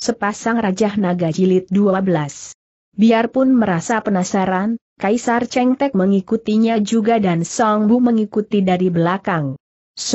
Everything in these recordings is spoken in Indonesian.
Sepasang Raja Naga Jilid 12. Biarpun merasa penasaran, Kaisar Cheng Tek mengikutinya juga dan Song Bu mengikuti dari belakang.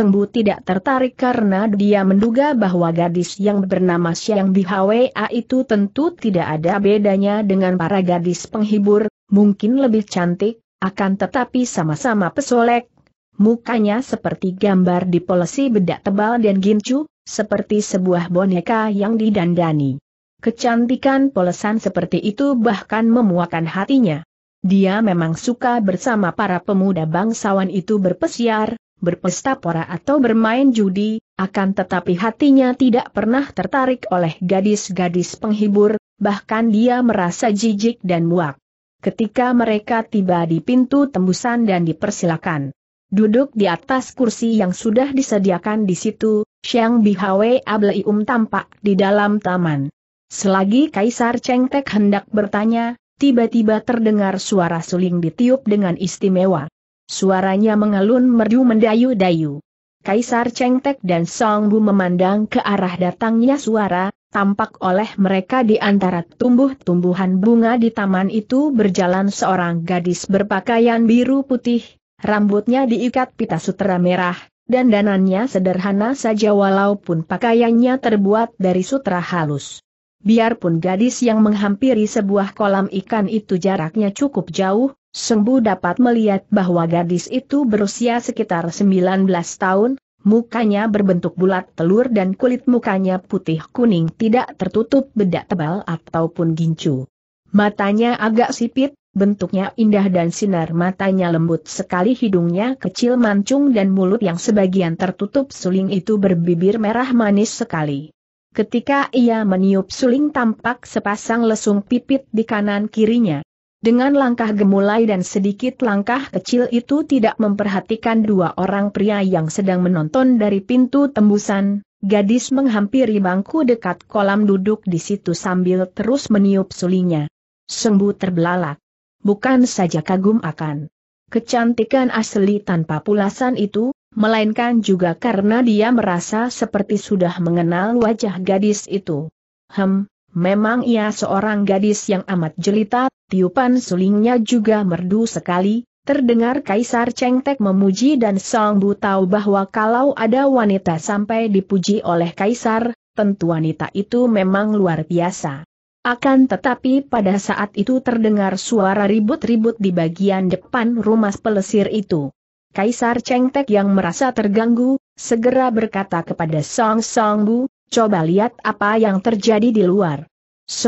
Bu tidak tertarik karena dia menduga bahwa gadis yang bernama Xiang Bihawa itu tentu tidak ada bedanya dengan para gadis penghibur, mungkin lebih cantik, akan tetapi sama-sama pesolek, mukanya seperti gambar di polisi bedak tebal dan gincu, seperti sebuah boneka yang didandani. Kecantikan polesan seperti itu bahkan memuakan hatinya. Dia memang suka bersama para pemuda bangsawan itu berpesiar, berpesta pora atau bermain judi, akan tetapi hatinya tidak pernah tertarik oleh gadis-gadis penghibur, bahkan dia merasa jijik dan muak. Ketika mereka tiba di pintu tembusan dan dipersilakan Duduk di atas kursi yang sudah disediakan di situ, Xiang Bihawe Ableium tampak di dalam taman. Selagi Kaisar Cheng Tek hendak bertanya, tiba-tiba terdengar suara suling ditiup dengan istimewa. Suaranya mengalun merdu mendayu-dayu. Kaisar Cheng Tek dan Song Bu memandang ke arah datangnya suara, tampak oleh mereka di antara tumbuh-tumbuhan bunga di taman itu berjalan seorang gadis berpakaian biru putih, rambutnya diikat pita sutera merah, dan danannya sederhana saja walaupun pakaiannya terbuat dari sutra halus. Biarpun gadis yang menghampiri sebuah kolam ikan itu jaraknya cukup jauh, Sembu dapat melihat bahwa gadis itu berusia sekitar 19 tahun, mukanya berbentuk bulat telur dan kulit mukanya putih kuning tidak tertutup bedak tebal ataupun gincu. Matanya agak sipit, bentuknya indah dan sinar matanya lembut sekali hidungnya kecil mancung dan mulut yang sebagian tertutup suling itu berbibir merah manis sekali. Ketika ia meniup suling tampak sepasang lesung pipit di kanan kirinya. Dengan langkah gemulai dan sedikit langkah kecil itu tidak memperhatikan dua orang pria yang sedang menonton dari pintu tembusan, gadis menghampiri bangku dekat kolam duduk di situ sambil terus meniup sulingnya. Sembuh terbelalak bukan saja kagum akan kecantikan asli tanpa pulasan itu, melainkan juga karena dia merasa seperti sudah mengenal wajah gadis itu. Hem, memang ia seorang gadis yang amat jelita, tiupan sulingnya juga merdu sekali, terdengar Kaisar Cengtek memuji dan Song Bu tahu bahwa kalau ada wanita sampai dipuji oleh Kaisar, tentu wanita itu memang luar biasa. Akan tetapi pada saat itu terdengar suara ribut-ribut di bagian depan rumah pelesir itu. Kaisar Cheng yang merasa terganggu, segera berkata kepada Song Song Bu, coba lihat apa yang terjadi di luar.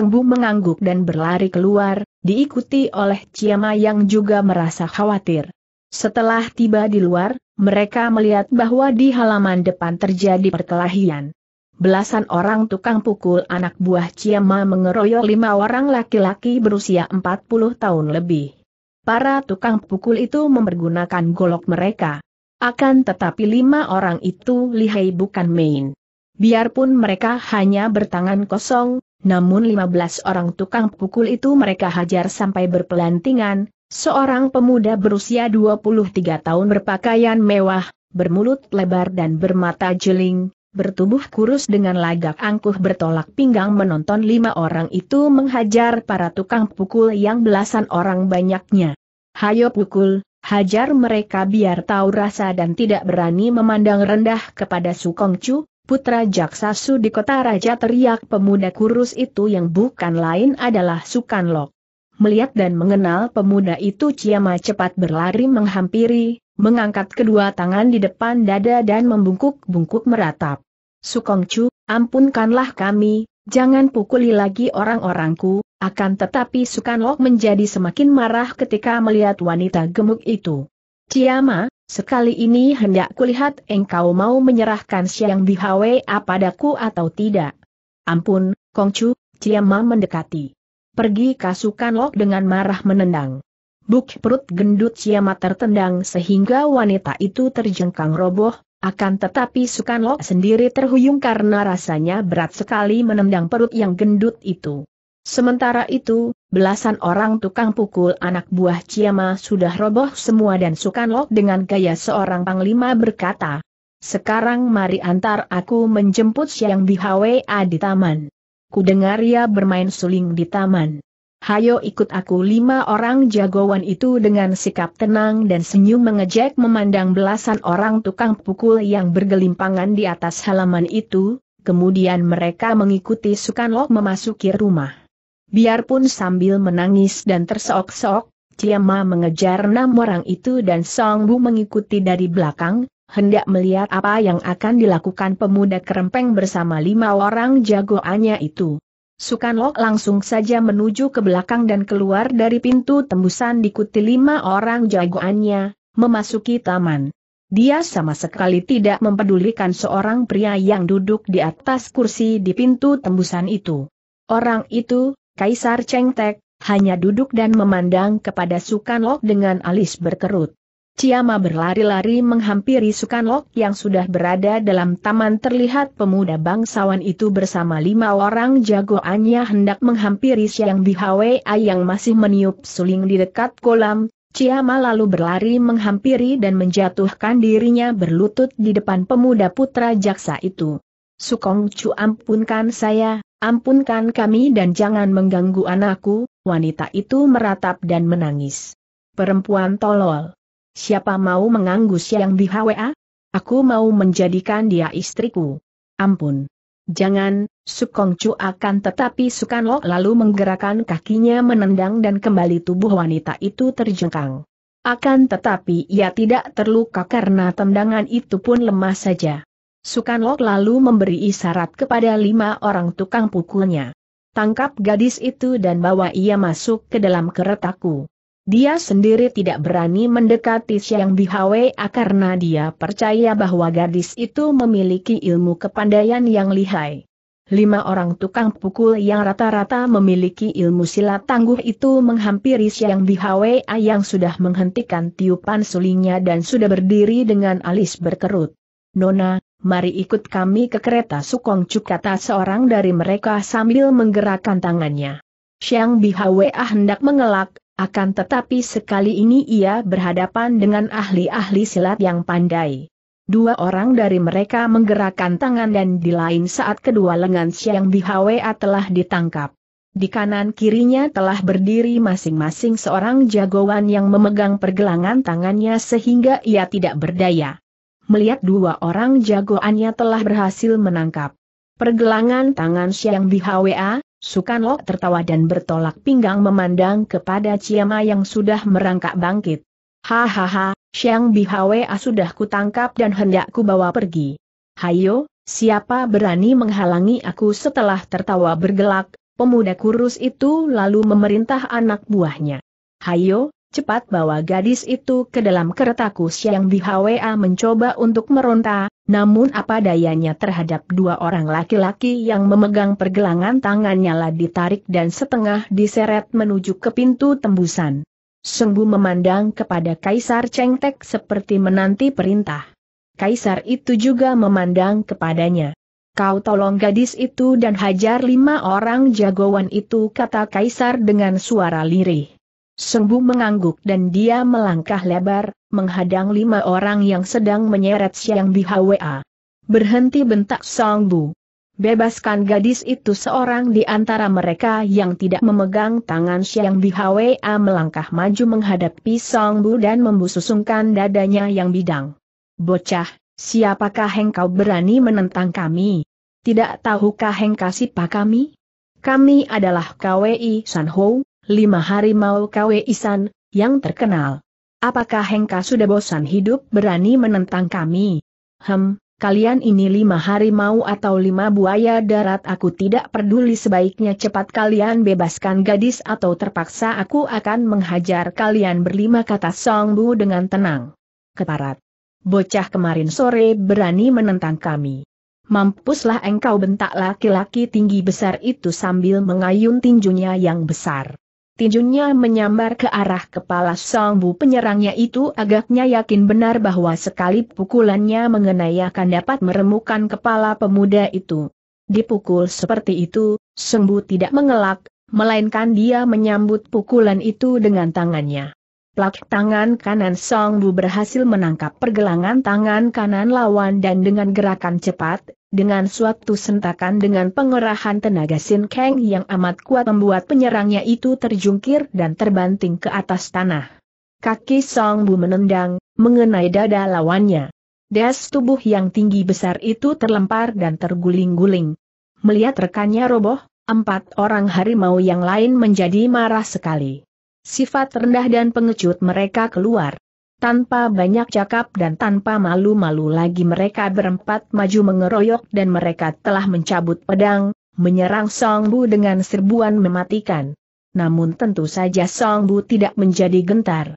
Bu mengangguk dan berlari keluar, diikuti oleh Ciama yang juga merasa khawatir. Setelah tiba di luar, mereka melihat bahwa di halaman depan terjadi perkelahian belasan orang tukang pukul anak buah Ciamma mengeroyok lima orang laki-laki berusia 40 tahun lebih. Para tukang pukul itu mempergunakan golok mereka. Akan tetapi lima orang itu lihai bukan main. Biarpun mereka hanya bertangan kosong, namun 15 orang tukang pukul itu mereka hajar sampai berpelantingan, seorang pemuda berusia 23 tahun berpakaian mewah, bermulut lebar dan bermata jeling, bertubuh kurus dengan lagak angkuh bertolak pinggang menonton lima orang itu menghajar para tukang pukul yang belasan orang banyaknya. Hayo pukul, hajar mereka biar tahu rasa dan tidak berani memandang rendah kepada Sukong Chu, putra jaksa Su di kota raja teriak pemuda kurus itu yang bukan lain adalah Sukanlok. Melihat dan mengenal pemuda itu Ciama cepat berlari menghampiri, mengangkat kedua tangan di depan dada dan membungkuk-bungkuk meratap. Sukongcu, ampunkanlah kami, jangan pukuli lagi orang-orangku, akan tetapi Sukanlok menjadi semakin marah ketika melihat wanita gemuk itu. Ciama, sekali ini hendak kulihat engkau mau menyerahkan Siang Bihawe padaku atau tidak. Ampun, Kongcu, Ciama mendekati. Pergi Sukanlok dengan marah menendang. Buk perut gendut Ciama tertendang sehingga wanita itu terjengkang roboh, akan tetapi Lok sendiri terhuyung karena rasanya berat sekali menendang perut yang gendut itu. Sementara itu, belasan orang tukang pukul anak buah Ciama sudah roboh semua dan Lok dengan gaya seorang panglima berkata, Sekarang mari antar aku menjemput Siang Bihawa di taman. Kudengar ia bermain suling di taman. Hayo ikut aku lima orang jagoan itu dengan sikap tenang dan senyum mengejek memandang belasan orang tukang pukul yang bergelimpangan di atas halaman itu, kemudian mereka mengikuti Sukanlok memasuki rumah. Biarpun sambil menangis dan terseok-seok, Ciamma mengejar enam orang itu dan Song mengikuti dari belakang, hendak melihat apa yang akan dilakukan pemuda kerempeng bersama lima orang jagoannya itu. Sukanlok langsung saja menuju ke belakang dan keluar dari pintu tembusan diikuti lima orang jagoannya, memasuki taman. Dia sama sekali tidak mempedulikan seorang pria yang duduk di atas kursi di pintu tembusan itu. Orang itu, Kaisar Cheng Tek, hanya duduk dan memandang kepada Sukanlok dengan alis berkerut. Ciama berlari-lari menghampiri Sukanlok yang sudah berada dalam taman terlihat pemuda bangsawan itu bersama lima orang jagoannya hendak menghampiri Siang Bihwe yang masih meniup suling di dekat kolam. Ciama lalu berlari menghampiri dan menjatuhkan dirinya berlutut di depan pemuda putra jaksa itu. Sukong Chu ampunkan saya, ampunkan kami dan jangan mengganggu anakku, wanita itu meratap dan menangis. Perempuan tolol. Siapa mau mengganggu siang HWA? Aku mau menjadikan dia istriku. Ampun. Jangan, Sukongcu akan tetapi Sukanlok lalu menggerakkan kakinya menendang dan kembali tubuh wanita itu terjengkang. Akan tetapi ia tidak terluka karena tendangan itu pun lemah saja. Sukanlok lalu memberi isyarat kepada lima orang tukang pukulnya. Tangkap gadis itu dan bawa ia masuk ke dalam keretaku. Dia sendiri tidak berani mendekati Siang Bihawe karena dia percaya bahwa gadis itu memiliki ilmu kepandaian yang lihai. Lima orang tukang pukul yang rata-rata memiliki ilmu silat tangguh itu menghampiri Siang Bihawe yang sudah menghentikan tiupan sulingnya dan sudah berdiri dengan alis berkerut. Nona, mari ikut kami ke kereta Sukong Cuk kata seorang dari mereka sambil menggerakkan tangannya. Siang Bihawe hendak mengelak, akan tetapi sekali ini ia berhadapan dengan ahli-ahli silat yang pandai. Dua orang dari mereka menggerakkan tangan dan di lain saat kedua lengan Siang Bihwa telah ditangkap. Di kanan kirinya telah berdiri masing-masing seorang jagoan yang memegang pergelangan tangannya sehingga ia tidak berdaya. Melihat dua orang jagoannya telah berhasil menangkap pergelangan tangan Siang Bihwa, Sukanlok tertawa dan bertolak pinggang memandang kepada Ciama yang sudah merangkak bangkit. Hahaha, Xiang Bihawa sudah kutangkap dan hendak kubawa pergi. Hayo, siapa berani menghalangi aku setelah tertawa bergelak, pemuda kurus itu lalu memerintah anak buahnya. Hayo, Cepat bawa gadis itu ke dalam keretaku Siang HWA mencoba untuk meronta, namun apa dayanya terhadap dua orang laki-laki yang memegang pergelangan tangannya lah ditarik dan setengah diseret menuju ke pintu tembusan. Sungguh memandang kepada Kaisar Cengtek seperti menanti perintah. Kaisar itu juga memandang kepadanya. Kau tolong gadis itu dan hajar lima orang jagoan itu kata Kaisar dengan suara lirih. Sembu mengangguk dan dia melangkah lebar, menghadang lima orang yang sedang menyeret Siang di Bihwa. Berhenti bentak Bu. Bebaskan gadis itu seorang di antara mereka yang tidak memegang tangan Siang Bihwa melangkah maju menghadapi Song Bu dan membususungkan dadanya yang bidang. Bocah, siapakah engkau berani menentang kami? Tidak tahukah engkau siapa kami? Kami adalah KWI Ho, lima harimau kawe Isan, yang terkenal. Apakah Hengka sudah bosan hidup berani menentang kami? Hem, kalian ini lima hari mau atau lima buaya darat aku tidak peduli sebaiknya cepat kalian bebaskan gadis atau terpaksa aku akan menghajar kalian berlima kata Song Bu dengan tenang. Keparat. Bocah kemarin sore berani menentang kami. Mampuslah engkau bentak laki-laki tinggi besar itu sambil mengayun tinjunya yang besar tinjunya menyambar ke arah kepala Song Bu penyerangnya itu agaknya yakin benar bahwa sekali pukulannya mengenai akan dapat meremukan kepala pemuda itu. Dipukul seperti itu, Songbu tidak mengelak, melainkan dia menyambut pukulan itu dengan tangannya. Plak tangan kanan Song Bu berhasil menangkap pergelangan tangan kanan lawan dan dengan gerakan cepat, dengan suatu sentakan dengan pengerahan tenaga Sin Kang yang amat kuat membuat penyerangnya itu terjungkir dan terbanting ke atas tanah. Kaki Song Bu menendang, mengenai dada lawannya. Das tubuh yang tinggi besar itu terlempar dan terguling-guling. Melihat rekannya roboh, empat orang harimau yang lain menjadi marah sekali. Sifat rendah dan pengecut mereka keluar. Tanpa banyak cakap dan tanpa malu-malu lagi mereka berempat maju mengeroyok dan mereka telah mencabut pedang, menyerang Song Bu dengan serbuan mematikan. Namun tentu saja Song Bu tidak menjadi gentar.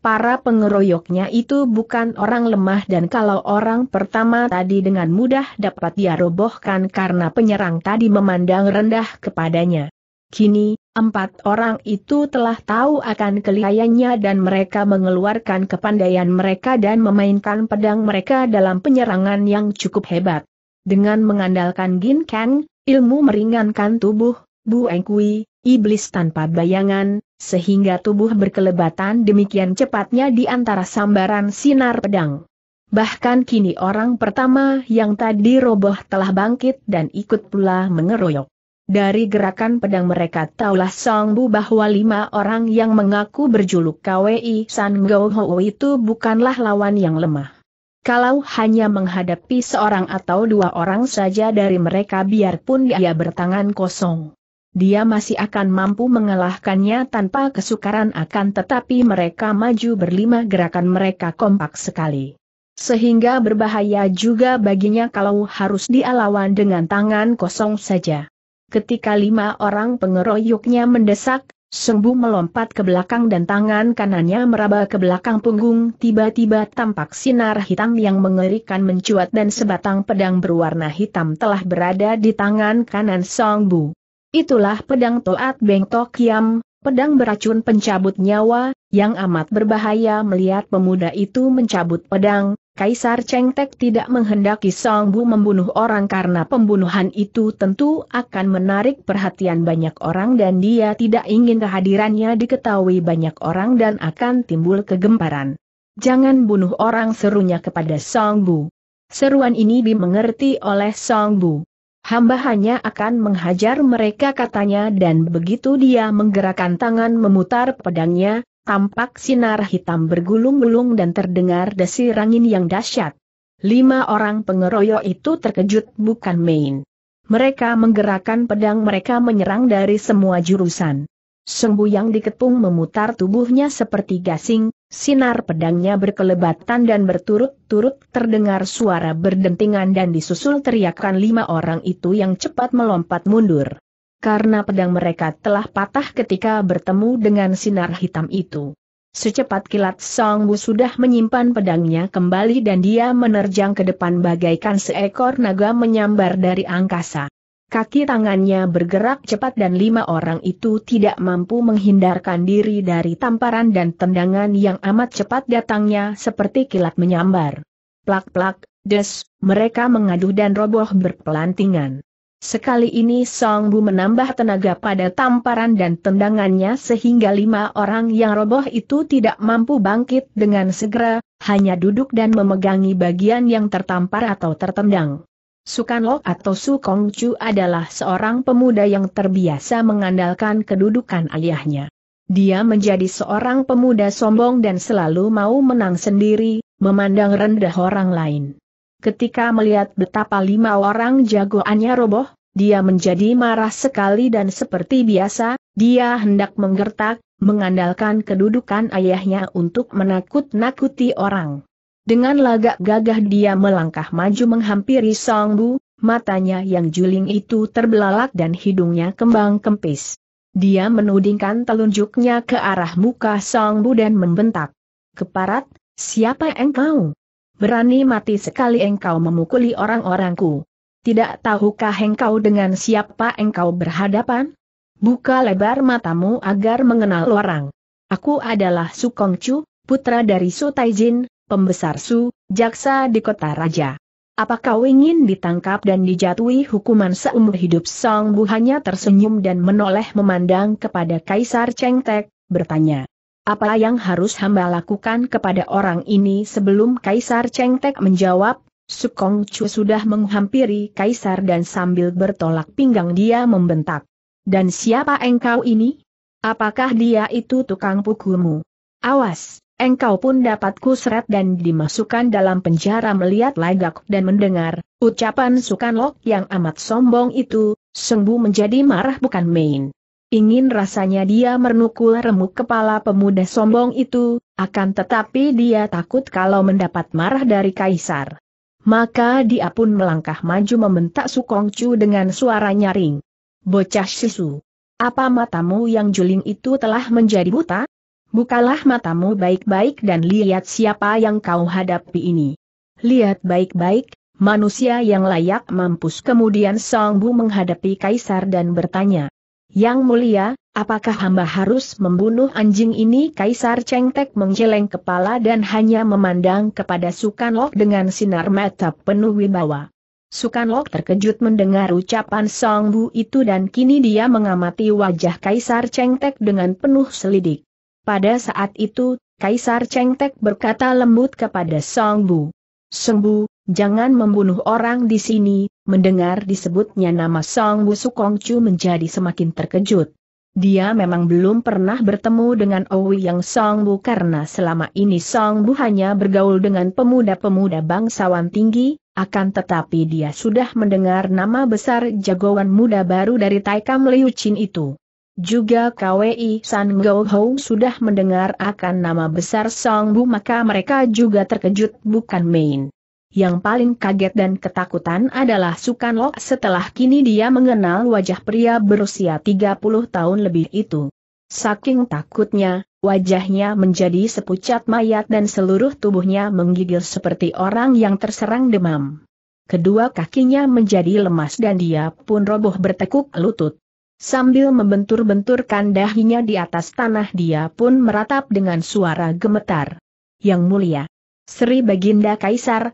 Para pengeroyoknya itu bukan orang lemah dan kalau orang pertama tadi dengan mudah dapat dia robohkan karena penyerang tadi memandang rendah kepadanya. Kini, empat orang itu telah tahu akan kelihayannya dan mereka mengeluarkan kepandaian mereka dan memainkan pedang mereka dalam penyerangan yang cukup hebat. Dengan mengandalkan Gin Kang, ilmu meringankan tubuh, Bu Engkui, iblis tanpa bayangan, sehingga tubuh berkelebatan demikian cepatnya di antara sambaran sinar pedang. Bahkan kini orang pertama yang tadi roboh telah bangkit dan ikut pula mengeroyok. Dari gerakan pedang mereka taulah Song Bu bahwa lima orang yang mengaku berjuluk KWI San Go Ho itu bukanlah lawan yang lemah. Kalau hanya menghadapi seorang atau dua orang saja dari mereka biarpun dia bertangan kosong. Dia masih akan mampu mengalahkannya tanpa kesukaran akan tetapi mereka maju berlima gerakan mereka kompak sekali sehingga berbahaya juga baginya kalau harus dialawan dengan tangan kosong saja. Ketika lima orang pengeroyoknya mendesak, Sembu melompat ke belakang dan tangan kanannya meraba ke belakang punggung tiba-tiba tampak sinar hitam yang mengerikan mencuat dan sebatang pedang berwarna hitam telah berada di tangan kanan Song Bu. Itulah pedang Toat Beng Tokiam, pedang beracun pencabut nyawa, yang amat berbahaya melihat pemuda itu mencabut pedang, Kaisar Cheng tidak menghendaki Song Bu membunuh orang karena pembunuhan itu tentu akan menarik perhatian banyak orang dan dia tidak ingin kehadirannya diketahui banyak orang dan akan timbul kegemparan. Jangan bunuh orang serunya kepada Song Bu. Seruan ini dimengerti oleh Song Bu. Hamba hanya akan menghajar mereka katanya dan begitu dia menggerakkan tangan memutar pedangnya, tampak sinar hitam bergulung-gulung dan terdengar desir angin yang dahsyat. Lima orang pengeroyok itu terkejut bukan main. Mereka menggerakkan pedang mereka menyerang dari semua jurusan. Sembu yang diketung memutar tubuhnya seperti gasing, sinar pedangnya berkelebatan dan berturut-turut terdengar suara berdentingan dan disusul teriakan lima orang itu yang cepat melompat mundur karena pedang mereka telah patah ketika bertemu dengan sinar hitam itu. Secepat kilat Song Wu sudah menyimpan pedangnya kembali dan dia menerjang ke depan bagaikan seekor naga menyambar dari angkasa. Kaki tangannya bergerak cepat dan lima orang itu tidak mampu menghindarkan diri dari tamparan dan tendangan yang amat cepat datangnya seperti kilat menyambar. Plak-plak, des, mereka mengadu dan roboh berpelantingan. Sekali ini Song Bu menambah tenaga pada tamparan dan tendangannya sehingga lima orang yang roboh itu tidak mampu bangkit dengan segera, hanya duduk dan memegangi bagian yang tertampar atau tertendang. Sukanlok atau Su Chu adalah seorang pemuda yang terbiasa mengandalkan kedudukan ayahnya. Dia menjadi seorang pemuda sombong dan selalu mau menang sendiri, memandang rendah orang lain. Ketika melihat betapa lima orang jagoannya roboh, dia menjadi marah sekali dan seperti biasa, dia hendak menggertak, mengandalkan kedudukan ayahnya untuk menakut-nakuti orang. Dengan lagak gagah dia melangkah maju menghampiri Song Bu, matanya yang juling itu terbelalak dan hidungnya kembang kempis. Dia menudingkan telunjuknya ke arah muka Song Bu dan membentak. Keparat, siapa engkau? Berani mati sekali engkau memukuli orang-orangku. Tidak tahukah engkau dengan siapa engkau berhadapan? Buka lebar matamu agar mengenal orang. Aku adalah Su Chu, putra dari Su Taijin, pembesar Su, jaksa di kota raja. Apakah kau ingin ditangkap dan dijatuhi hukuman seumur hidup? Song Bu hanya tersenyum dan menoleh memandang kepada Kaisar Cheng Tek, bertanya. Apa yang harus hamba lakukan kepada orang ini sebelum Kaisar Cheng Tek menjawab? Sukong Chu sudah menghampiri Kaisar dan sambil bertolak pinggang dia membentak. Dan siapa engkau ini? Apakah dia itu tukang pukulmu? Awas, engkau pun dapat seret dan dimasukkan dalam penjara melihat lagak dan mendengar, ucapan kan Lok yang amat sombong itu, Sengbu menjadi marah bukan main. Ingin rasanya dia menukul remuk kepala pemuda sombong itu, akan tetapi dia takut kalau mendapat marah dari kaisar. Maka dia pun melangkah maju membentak Sukongcu dengan suara nyaring. Bocah sisu. Apa matamu yang juling itu telah menjadi buta? Bukalah matamu baik-baik dan lihat siapa yang kau hadapi ini. Lihat baik-baik, manusia yang layak mampus. Kemudian Song Bu menghadapi kaisar dan bertanya, yang mulia, apakah hamba harus membunuh anjing ini? Kaisar Cengtek menggeleng kepala dan hanya memandang kepada Sukanlok dengan sinar mata penuh wibawa. Sukanlok terkejut mendengar ucapan Song Bu itu dan kini dia mengamati wajah Kaisar Cengtek dengan penuh selidik. Pada saat itu, Kaisar Cengtek berkata lembut kepada Song Bu. jangan membunuh orang di sini, Mendengar disebutnya nama Song Busu Chu menjadi semakin terkejut. Dia memang belum pernah bertemu dengan Owi yang Song Bu karena selama ini Song Bu hanya bergaul dengan pemuda-pemuda bangsawan tinggi, akan tetapi dia sudah mendengar nama besar jagoan muda baru dari Taikam Liu Chin itu. Juga KWI San Go Ho sudah mendengar akan nama besar Song Bu maka mereka juga terkejut bukan main. Yang paling kaget dan ketakutan adalah Sukanlok setelah kini dia mengenal wajah pria berusia 30 tahun lebih itu. Saking takutnya, wajahnya menjadi sepucat mayat dan seluruh tubuhnya menggigil seperti orang yang terserang demam. Kedua kakinya menjadi lemas dan dia pun roboh bertekuk lutut. Sambil membentur-benturkan dahinya di atas tanah dia pun meratap dengan suara gemetar. Yang mulia, Sri Baginda Kaisar,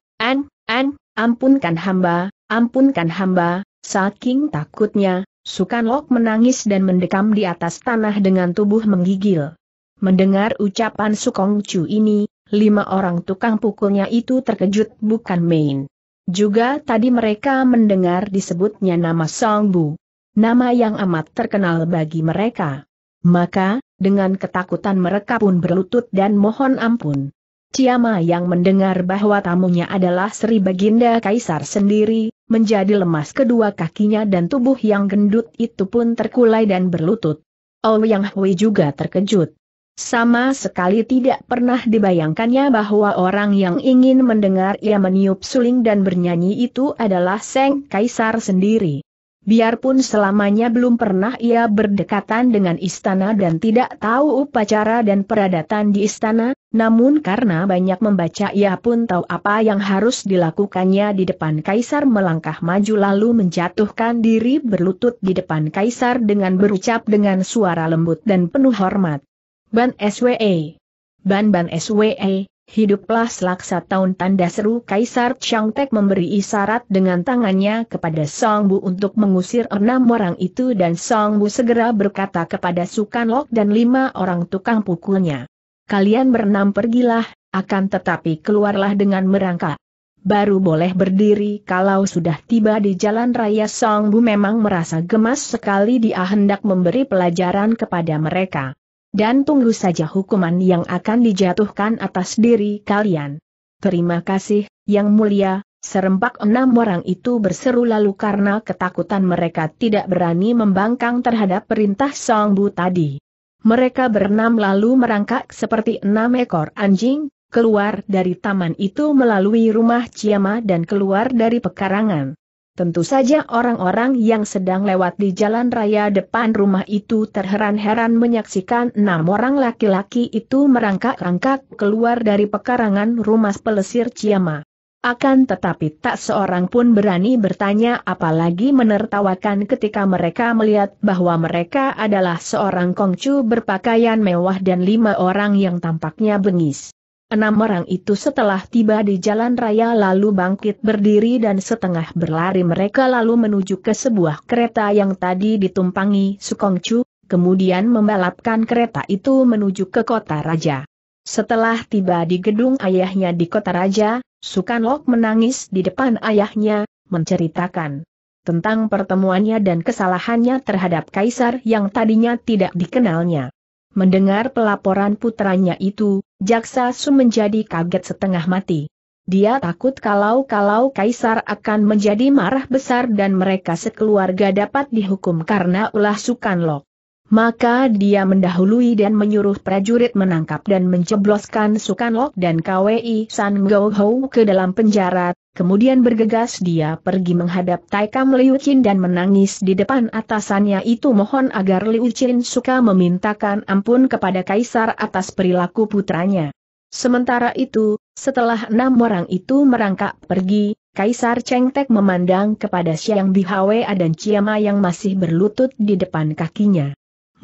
An, ampunkan hamba, ampunkan hamba, saking takutnya, Sukanlok menangis dan mendekam di atas tanah dengan tubuh menggigil. Mendengar ucapan Sukong Chu ini, lima orang tukang pukulnya itu terkejut bukan main. Juga tadi mereka mendengar disebutnya nama Song Bu. Nama yang amat terkenal bagi mereka. Maka, dengan ketakutan mereka pun berlutut dan mohon ampun. Ciama yang mendengar bahwa tamunya adalah Sri Baginda Kaisar sendiri, menjadi lemas kedua kakinya dan tubuh yang gendut itu pun terkulai dan berlutut. Ouyang Hui juga terkejut. Sama sekali tidak pernah dibayangkannya bahwa orang yang ingin mendengar ia meniup suling dan bernyanyi itu adalah Seng Kaisar sendiri. Biarpun selamanya belum pernah ia berdekatan dengan istana dan tidak tahu upacara dan peradatan di istana, namun karena banyak membaca ia pun tahu apa yang harus dilakukannya di depan kaisar melangkah maju lalu menjatuhkan diri berlutut di depan kaisar dengan berucap dengan suara lembut dan penuh hormat. Ban SWE. Ban Ban SWE, hiduplah selaksa tahun tanda seru kaisar Changtek memberi isyarat dengan tangannya kepada Song Bu untuk mengusir enam orang itu dan Song Bu segera berkata kepada Sukanlok dan lima orang tukang pukulnya kalian berenam pergilah, akan tetapi keluarlah dengan merangkak. Baru boleh berdiri kalau sudah tiba di jalan raya Song Bu memang merasa gemas sekali dia hendak memberi pelajaran kepada mereka. Dan tunggu saja hukuman yang akan dijatuhkan atas diri kalian. Terima kasih, Yang Mulia, Serempak enam orang itu berseru lalu karena ketakutan mereka tidak berani membangkang terhadap perintah Song Bu tadi. Mereka berenam lalu merangkak seperti enam ekor anjing, keluar dari taman itu melalui rumah Ciama dan keluar dari pekarangan. Tentu saja orang-orang yang sedang lewat di jalan raya depan rumah itu terheran-heran menyaksikan enam orang laki-laki itu merangkak-rangkak keluar dari pekarangan rumah pelesir Ciama. Akan tetapi tak seorang pun berani bertanya apalagi menertawakan ketika mereka melihat bahwa mereka adalah seorang kongcu berpakaian mewah dan lima orang yang tampaknya bengis. Enam orang itu setelah tiba di jalan raya lalu bangkit berdiri dan setengah berlari mereka lalu menuju ke sebuah kereta yang tadi ditumpangi Sukongcu, kemudian membalapkan kereta itu menuju ke kota raja. Setelah tiba di gedung ayahnya di kota raja, Sukanlok menangis di depan ayahnya, menceritakan tentang pertemuannya dan kesalahannya terhadap kaisar yang tadinya tidak dikenalnya. Mendengar pelaporan putranya itu, Jaksa Su menjadi kaget setengah mati. Dia takut kalau-kalau kaisar akan menjadi marah besar dan mereka sekeluarga dapat dihukum karena ulah Sukanlok. Maka dia mendahului dan menyuruh prajurit menangkap dan Sukan Sukanlok dan KWI San Go ke dalam penjara, kemudian bergegas dia pergi menghadap Taikam Liu Qin dan menangis di depan atasannya itu mohon agar Liu Qin suka memintakan ampun kepada Kaisar atas perilaku putranya. Sementara itu, setelah enam orang itu merangkak pergi, Kaisar Cheng memandang kepada Siang Bihawe dan Ciama yang masih berlutut di depan kakinya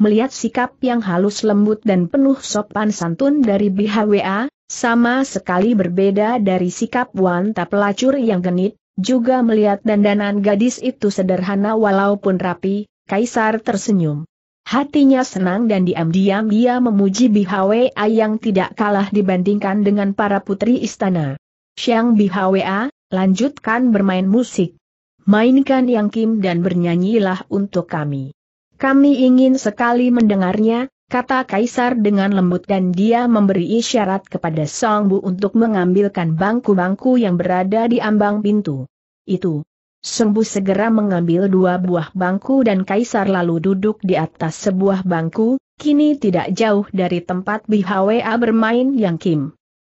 melihat sikap yang halus lembut dan penuh sopan santun dari BHWA, sama sekali berbeda dari sikap wanita pelacur yang genit, juga melihat dandanan gadis itu sederhana walaupun rapi, Kaisar tersenyum. Hatinya senang dan diam-diam dia memuji BHWA yang tidak kalah dibandingkan dengan para putri istana. Siang BHWA, lanjutkan bermain musik. Mainkan yang Kim dan bernyanyilah untuk kami. Kami ingin sekali mendengarnya, kata Kaisar dengan lembut dan dia memberi isyarat kepada Song Bu untuk mengambilkan bangku-bangku yang berada di ambang pintu. Itu. Song Bu segera mengambil dua buah bangku dan Kaisar lalu duduk di atas sebuah bangku, kini tidak jauh dari tempat BHWA bermain Yang Kim.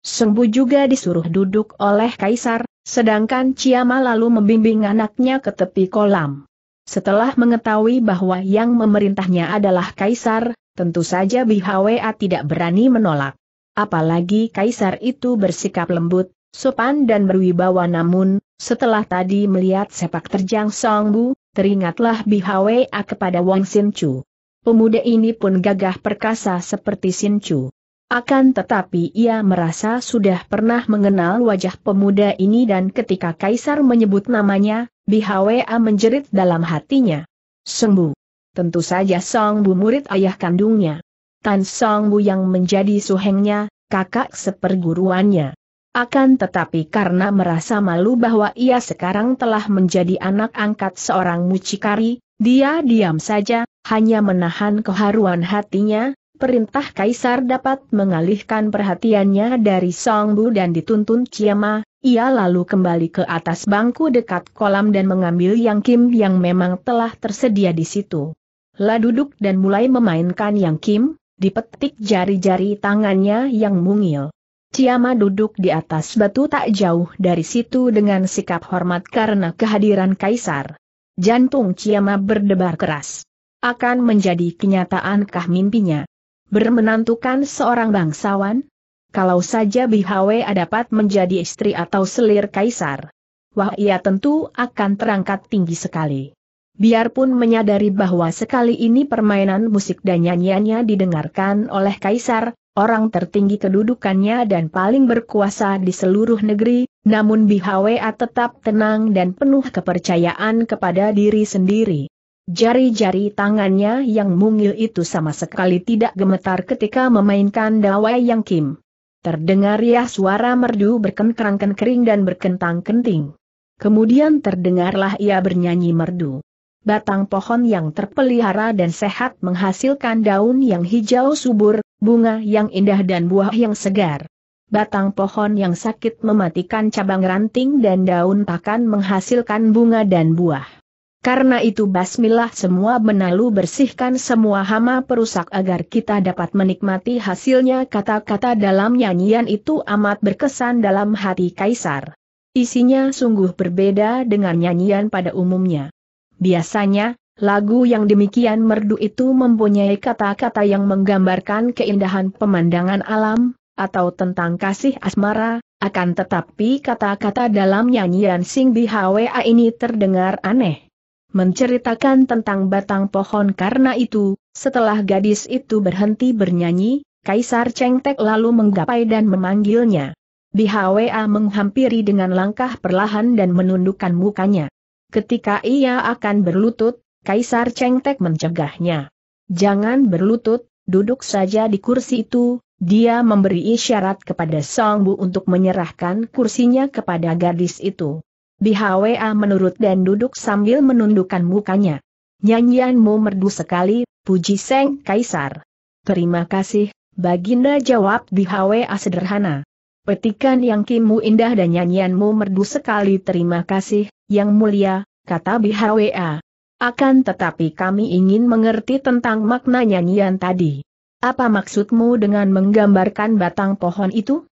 Song Bu juga disuruh duduk oleh Kaisar, sedangkan Ciama lalu membimbing anaknya ke tepi kolam. Setelah mengetahui bahwa yang memerintahnya adalah Kaisar, tentu saja BHWA tidak berani menolak. Apalagi Kaisar itu bersikap lembut, sopan dan berwibawa namun, setelah tadi melihat sepak terjang Song Bu, teringatlah BHWA kepada Wang Sin Chu. Pemuda ini pun gagah perkasa seperti Sin Chu. Akan tetapi ia merasa sudah pernah mengenal wajah pemuda ini dan ketika Kaisar menyebut namanya, Bihwa menjerit dalam hatinya. Sengbu. Tentu saja Song Bu murid ayah kandungnya. Tan Song Bu yang menjadi suhengnya, kakak seperguruannya. Akan tetapi karena merasa malu bahwa ia sekarang telah menjadi anak angkat seorang mucikari, dia diam saja, hanya menahan keharuan hatinya, perintah kaisar dapat mengalihkan perhatiannya dari Songbu dan dituntun Ciama, ia lalu kembali ke atas bangku dekat kolam dan mengambil Yang Kim yang memang telah tersedia di situ. La duduk dan mulai memainkan Yang Kim, dipetik jari-jari tangannya yang mungil. Ciama duduk di atas batu tak jauh dari situ dengan sikap hormat karena kehadiran kaisar. Jantung Ciama berdebar keras. Akan menjadi kenyataankah mimpinya? bermenantukan seorang bangsawan? Kalau saja Bihawe dapat menjadi istri atau selir kaisar. Wah ia tentu akan terangkat tinggi sekali. Biarpun menyadari bahwa sekali ini permainan musik dan nyanyiannya didengarkan oleh kaisar, orang tertinggi kedudukannya dan paling berkuasa di seluruh negeri, namun Bihawe tetap tenang dan penuh kepercayaan kepada diri sendiri. Jari-jari tangannya yang mungil itu sama sekali tidak gemetar ketika memainkan dawai yang kim. Terdengar ya suara merdu berkentang kering dan berkentang-kenting. Kemudian terdengarlah ia bernyanyi merdu. Batang pohon yang terpelihara dan sehat menghasilkan daun yang hijau subur, bunga yang indah dan buah yang segar. Batang pohon yang sakit mematikan cabang ranting dan daun pakan menghasilkan bunga dan buah. Karena itu Basmillah semua benalu bersihkan semua hama perusak agar kita dapat menikmati hasilnya kata-kata dalam nyanyian itu amat berkesan dalam hati kaisar. Isinya sungguh berbeda dengan nyanyian pada umumnya. Biasanya, lagu yang demikian merdu itu mempunyai kata-kata yang menggambarkan keindahan pemandangan alam, atau tentang kasih asmara, akan tetapi kata-kata dalam nyanyian Sing Bihawa ini terdengar aneh menceritakan tentang batang pohon karena itu, setelah gadis itu berhenti bernyanyi, Kaisar Cengtek lalu menggapai dan memanggilnya. Bihwa menghampiri dengan langkah perlahan dan menundukkan mukanya. Ketika ia akan berlutut, Kaisar Cengtek mencegahnya. Jangan berlutut, duduk saja di kursi itu, dia memberi isyarat kepada Song Bu untuk menyerahkan kursinya kepada gadis itu. BHWA menurut dan duduk sambil menundukkan mukanya. Nyanyianmu merdu sekali, puji Seng Kaisar. Terima kasih, Baginda jawab BHWA sederhana. Petikan yang kimu indah dan nyanyianmu merdu sekali terima kasih, Yang Mulia, kata BHWA. Akan tetapi kami ingin mengerti tentang makna nyanyian tadi. Apa maksudmu dengan menggambarkan batang pohon itu?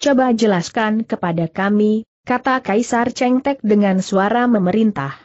Coba jelaskan kepada kami, kata Kaisar Cengtek dengan suara memerintah.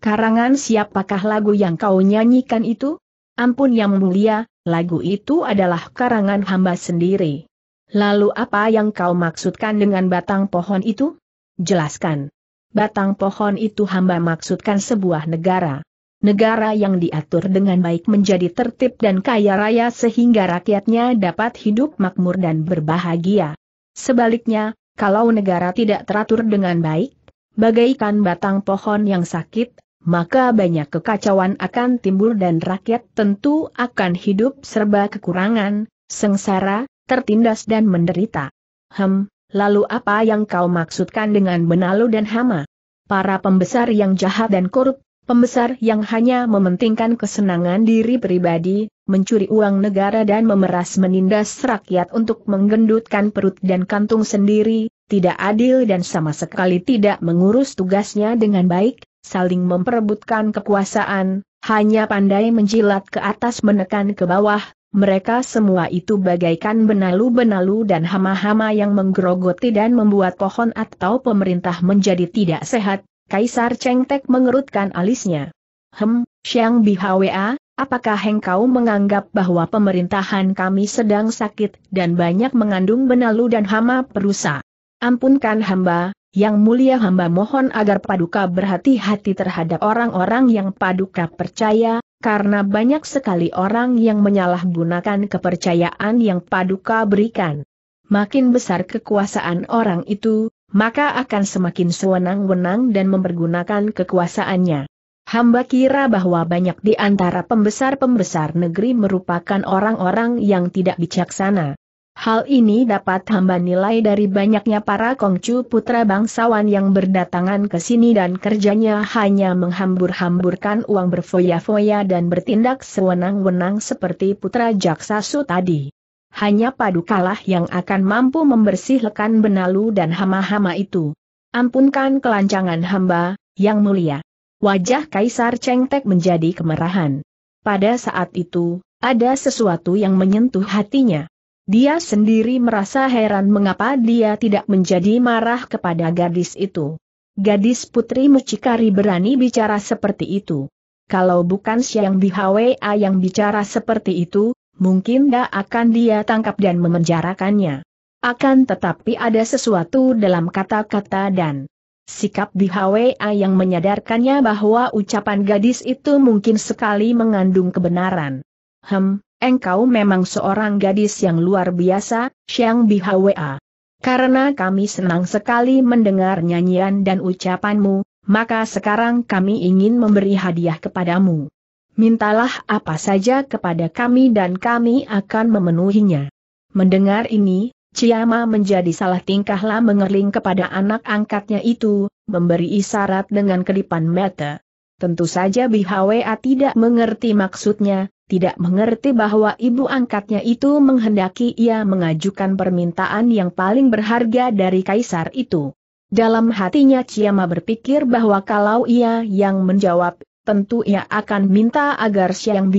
Karangan siapakah lagu yang kau nyanyikan itu? Ampun yang mulia, lagu itu adalah karangan hamba sendiri. Lalu apa yang kau maksudkan dengan batang pohon itu? Jelaskan. Batang pohon itu hamba maksudkan sebuah negara. Negara yang diatur dengan baik menjadi tertib dan kaya raya sehingga rakyatnya dapat hidup makmur dan berbahagia. Sebaliknya, kalau negara tidak teratur dengan baik, bagaikan batang pohon yang sakit, maka banyak kekacauan akan timbul dan rakyat tentu akan hidup serba kekurangan, sengsara, tertindas dan menderita. Hem, lalu apa yang kau maksudkan dengan benalu dan hama? Para pembesar yang jahat dan korup, Pembesar yang hanya mementingkan kesenangan diri pribadi, mencuri uang negara dan memeras menindas rakyat untuk menggendutkan perut dan kantung sendiri, tidak adil dan sama sekali tidak mengurus tugasnya dengan baik, saling memperebutkan kekuasaan, hanya pandai menjilat ke atas menekan ke bawah, mereka semua itu bagaikan benalu-benalu dan hama-hama yang menggerogoti dan membuat pohon atau pemerintah menjadi tidak sehat, Kaisar Cheng Tek mengerutkan alisnya. Hem, Xiang Bihwa, apakah engkau menganggap bahwa pemerintahan kami sedang sakit dan banyak mengandung benalu dan hama perusa? Ampunkan hamba, yang mulia hamba mohon agar paduka berhati-hati terhadap orang-orang yang paduka percaya, karena banyak sekali orang yang menyalahgunakan kepercayaan yang paduka berikan. Makin besar kekuasaan orang itu, maka akan semakin sewenang-wenang dan mempergunakan kekuasaannya. Hamba kira bahwa banyak di antara pembesar-pembesar negeri merupakan orang-orang yang tidak bijaksana. Hal ini dapat hamba nilai dari banyaknya para kongcu putra bangsawan yang berdatangan ke sini dan kerjanya hanya menghambur-hamburkan uang berfoya-foya dan bertindak sewenang-wenang seperti putra jaksasu tadi. Hanya padukalah yang akan mampu membersihkan benalu dan hama-hama itu. Ampunkan kelancangan hamba, yang mulia. Wajah Kaisar Cengtek menjadi kemerahan. Pada saat itu, ada sesuatu yang menyentuh hatinya. Dia sendiri merasa heran mengapa dia tidak menjadi marah kepada gadis itu. Gadis putri mucikari berani bicara seperti itu. Kalau bukan Siang Bihwa yang bicara seperti itu, mungkin dah akan dia tangkap dan memenjarakannya. Akan tetapi ada sesuatu dalam kata-kata dan sikap HWA yang menyadarkannya bahwa ucapan gadis itu mungkin sekali mengandung kebenaran. Hem, engkau memang seorang gadis yang luar biasa, Xiang BHWA. Karena kami senang sekali mendengar nyanyian dan ucapanmu, maka sekarang kami ingin memberi hadiah kepadamu mintalah apa saja kepada kami dan kami akan memenuhinya. Mendengar ini, Ciyama menjadi salah tingkahlah mengerling kepada anak angkatnya itu, memberi isyarat dengan kedipan mata. Tentu saja Bihawa tidak mengerti maksudnya, tidak mengerti bahwa ibu angkatnya itu menghendaki ia mengajukan permintaan yang paling berharga dari kaisar itu. Dalam hatinya Ciyama berpikir bahwa kalau ia yang menjawab, tentu ia akan minta agar Siang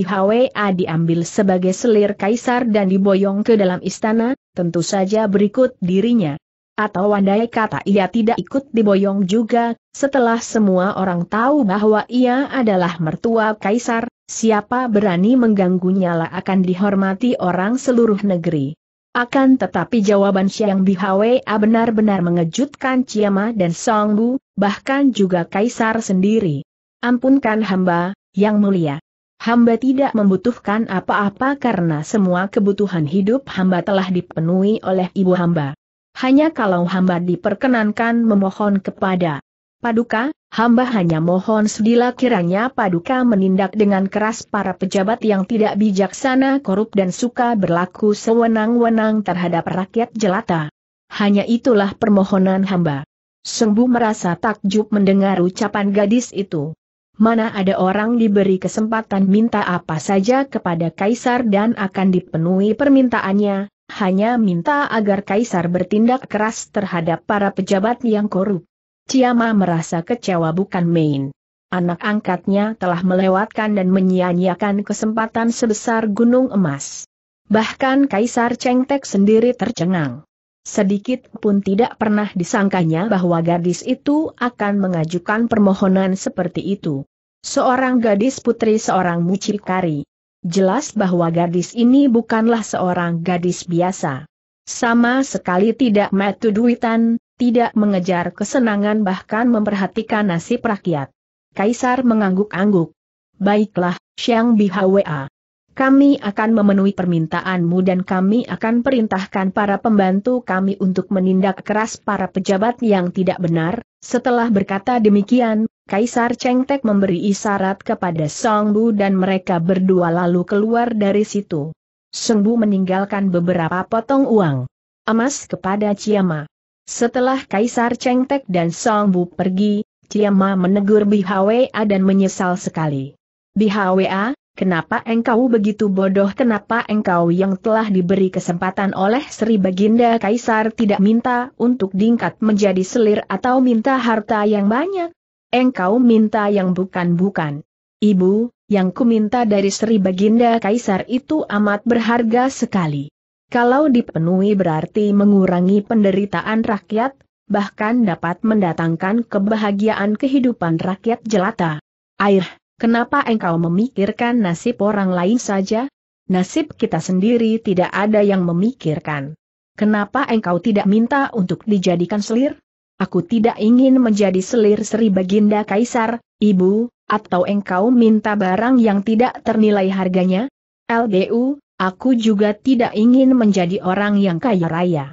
A diambil sebagai selir kaisar dan diboyong ke dalam istana, tentu saja berikut dirinya. Atau andai kata ia tidak ikut diboyong juga, setelah semua orang tahu bahwa ia adalah mertua kaisar, siapa berani mengganggunya lah akan dihormati orang seluruh negeri. Akan tetapi jawaban Siang A benar-benar mengejutkan Ciama dan Songbu, bahkan juga Kaisar sendiri. Ampunkan hamba, yang mulia. Hamba tidak membutuhkan apa-apa karena semua kebutuhan hidup hamba telah dipenuhi oleh ibu hamba. Hanya kalau hamba diperkenankan memohon kepada Paduka, hamba hanya mohon sedila kiranya Paduka menindak dengan keras para pejabat yang tidak bijaksana korup dan suka berlaku sewenang-wenang terhadap rakyat jelata. Hanya itulah permohonan hamba. Sembu merasa takjub mendengar ucapan gadis itu mana ada orang diberi kesempatan minta apa saja kepada kaisar dan akan dipenuhi permintaannya, hanya minta agar kaisar bertindak keras terhadap para pejabat yang korup. Ciama merasa kecewa bukan main. Anak angkatnya telah melewatkan dan menyia-nyiakan kesempatan sebesar gunung emas. Bahkan Kaisar Cengtek sendiri tercengang. Sedikit pun tidak pernah disangkanya bahwa gadis itu akan mengajukan permohonan seperti itu. Seorang gadis putri seorang mucikari. Jelas bahwa gadis ini bukanlah seorang gadis biasa. Sama sekali tidak metu duitan, tidak mengejar kesenangan bahkan memperhatikan nasib rakyat. Kaisar mengangguk-angguk. Baiklah, Xiang Bihwa. Kami akan memenuhi permintaanmu dan kami akan perintahkan para pembantu kami untuk menindak keras para pejabat yang tidak benar. Setelah berkata demikian, Kaisar Cheng memberi isyarat kepada Song Bu dan mereka berdua lalu keluar dari situ. Song Bu meninggalkan beberapa potong uang emas kepada Ciama. Setelah Kaisar Cheng dan Song Bu pergi, Ciama menegur Bihwa dan menyesal sekali. Bihwa, Kenapa engkau begitu bodoh? Kenapa engkau yang telah diberi kesempatan oleh Sri Baginda Kaisar tidak minta untuk dingkat menjadi selir atau minta harta yang banyak? engkau minta yang bukan-bukan. Ibu, yang kuminta dari Sri Baginda Kaisar itu amat berharga sekali. Kalau dipenuhi berarti mengurangi penderitaan rakyat, bahkan dapat mendatangkan kebahagiaan kehidupan rakyat jelata. Air, kenapa engkau memikirkan nasib orang lain saja? Nasib kita sendiri tidak ada yang memikirkan. Kenapa engkau tidak minta untuk dijadikan selir? Aku tidak ingin menjadi selir seri baginda kaisar, ibu, atau engkau minta barang yang tidak ternilai harganya? LDU, aku juga tidak ingin menjadi orang yang kaya raya.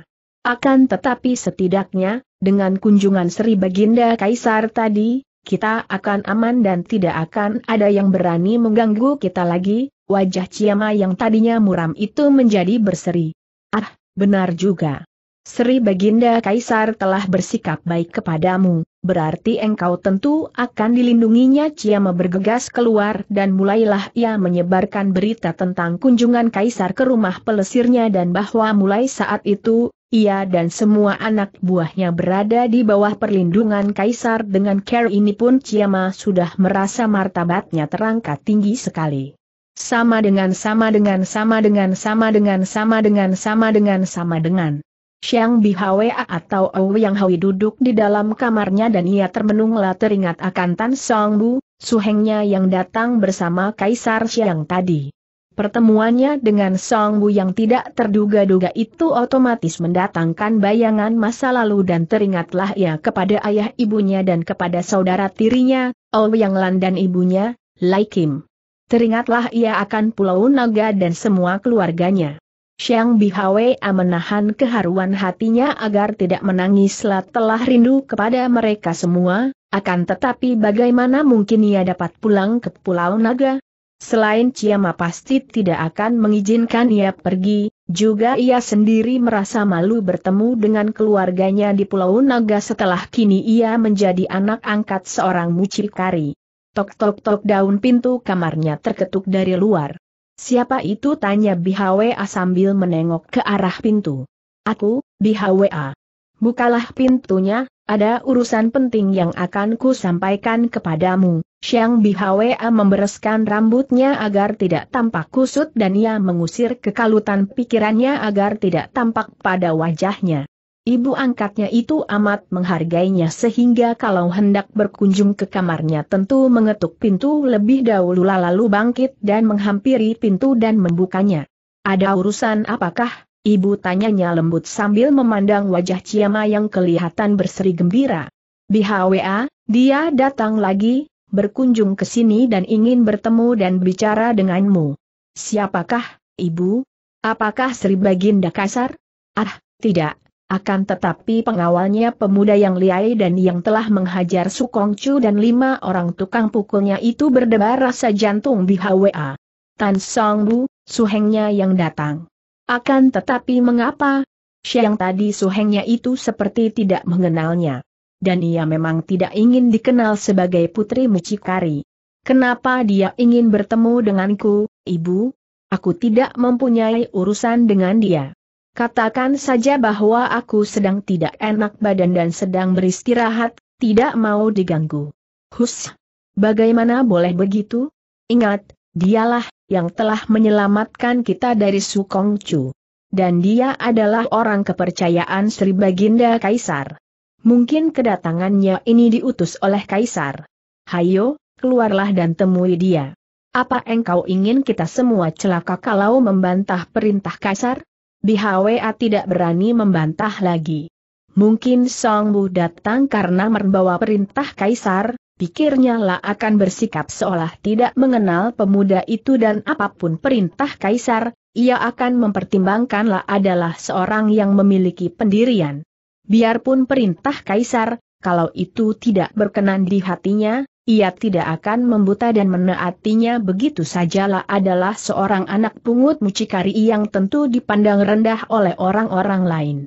Akan tetapi setidaknya, dengan kunjungan Sri Baginda Kaisar tadi, kita akan aman dan tidak akan ada yang berani mengganggu kita lagi, wajah Ciamah yang tadinya muram itu menjadi berseri. Ah, benar juga. Sri Baginda Kaisar telah bersikap baik kepadamu, berarti engkau tentu akan dilindunginya Ciama bergegas keluar dan mulailah ia menyebarkan berita tentang kunjungan Kaisar ke rumah pelesirnya dan bahwa mulai saat itu, ia dan semua anak buahnya berada di bawah perlindungan Kaisar dengan care ini pun Ciama sudah merasa martabatnya terangkat tinggi sekali sama dengan sama dengan sama dengan sama dengan sama dengan sama dengan sama dengan Xiang Bihawe atau Ouyang Hui duduk di dalam kamarnya dan ia termenunglah teringat akan Tan Song Bu, suhengnya yang datang bersama Kaisar Xiang tadi. Pertemuannya dengan Song Bu yang tidak terduga-duga itu otomatis mendatangkan bayangan masa lalu dan teringatlah ia kepada ayah ibunya dan kepada saudara tirinya, Ouyang Lan dan ibunya, Lai Kim. Teringatlah ia akan Pulau Naga dan semua keluarganya. Xiang Bihaoe menahan keharuan hatinya agar tidak menangis telah rindu kepada mereka semua, akan tetapi bagaimana mungkin ia dapat pulang ke Pulau Naga? Selain Ciama pasti tidak akan mengizinkan ia pergi, juga ia sendiri merasa malu bertemu dengan keluarganya di Pulau Naga setelah kini ia menjadi anak angkat seorang mucikari. Tok tok tok daun pintu kamarnya terketuk dari luar. Siapa itu tanya Bihawa sambil menengok ke arah pintu. Aku, Bihawa. Bukalah pintunya, ada urusan penting yang akan ku sampaikan kepadamu. Siang Bihawa membereskan rambutnya agar tidak tampak kusut dan ia mengusir kekalutan pikirannya agar tidak tampak pada wajahnya. Ibu angkatnya itu amat menghargainya sehingga kalau hendak berkunjung ke kamarnya tentu mengetuk pintu lebih dahulu lalu bangkit dan menghampiri pintu dan membukanya. Ada urusan apakah? Ibu tanyanya lembut sambil memandang wajah Ciama yang kelihatan berseri gembira. BHWA, dia datang lagi, berkunjung ke sini dan ingin bertemu dan bicara denganmu. Siapakah, Ibu? Apakah Sri Baginda Kasar? Ah, tidak, akan tetapi pengawalnya pemuda yang liai dan yang telah menghajar Sukong Chu dan lima orang tukang pukulnya itu berdebar rasa jantung di Hwa. Tan Song Bu, suhengnya yang datang. Akan tetapi mengapa? Siang tadi suhengnya itu seperti tidak mengenalnya. Dan ia memang tidak ingin dikenal sebagai putri mucikari. Kenapa dia ingin bertemu denganku, ibu? Aku tidak mempunyai urusan dengan dia. Katakan saja bahwa aku sedang tidak enak badan dan sedang beristirahat, tidak mau diganggu. Hus, bagaimana boleh begitu? Ingat, dialah yang telah menyelamatkan kita dari Sukong Chu. Dan dia adalah orang kepercayaan Sri Baginda Kaisar. Mungkin kedatangannya ini diutus oleh Kaisar. Hayo, keluarlah dan temui dia. Apa engkau ingin kita semua celaka kalau membantah perintah Kaisar? BHWA tidak berani membantah lagi. Mungkin Song Bu datang karena membawa perintah Kaisar, pikirnya lah akan bersikap seolah tidak mengenal pemuda itu dan apapun perintah Kaisar, ia akan mempertimbangkan lah adalah seorang yang memiliki pendirian. Biarpun perintah Kaisar, kalau itu tidak berkenan di hatinya, ia tidak akan membuta dan menaatinya begitu sajalah adalah seorang anak pungut mucikari yang tentu dipandang rendah oleh orang-orang lain.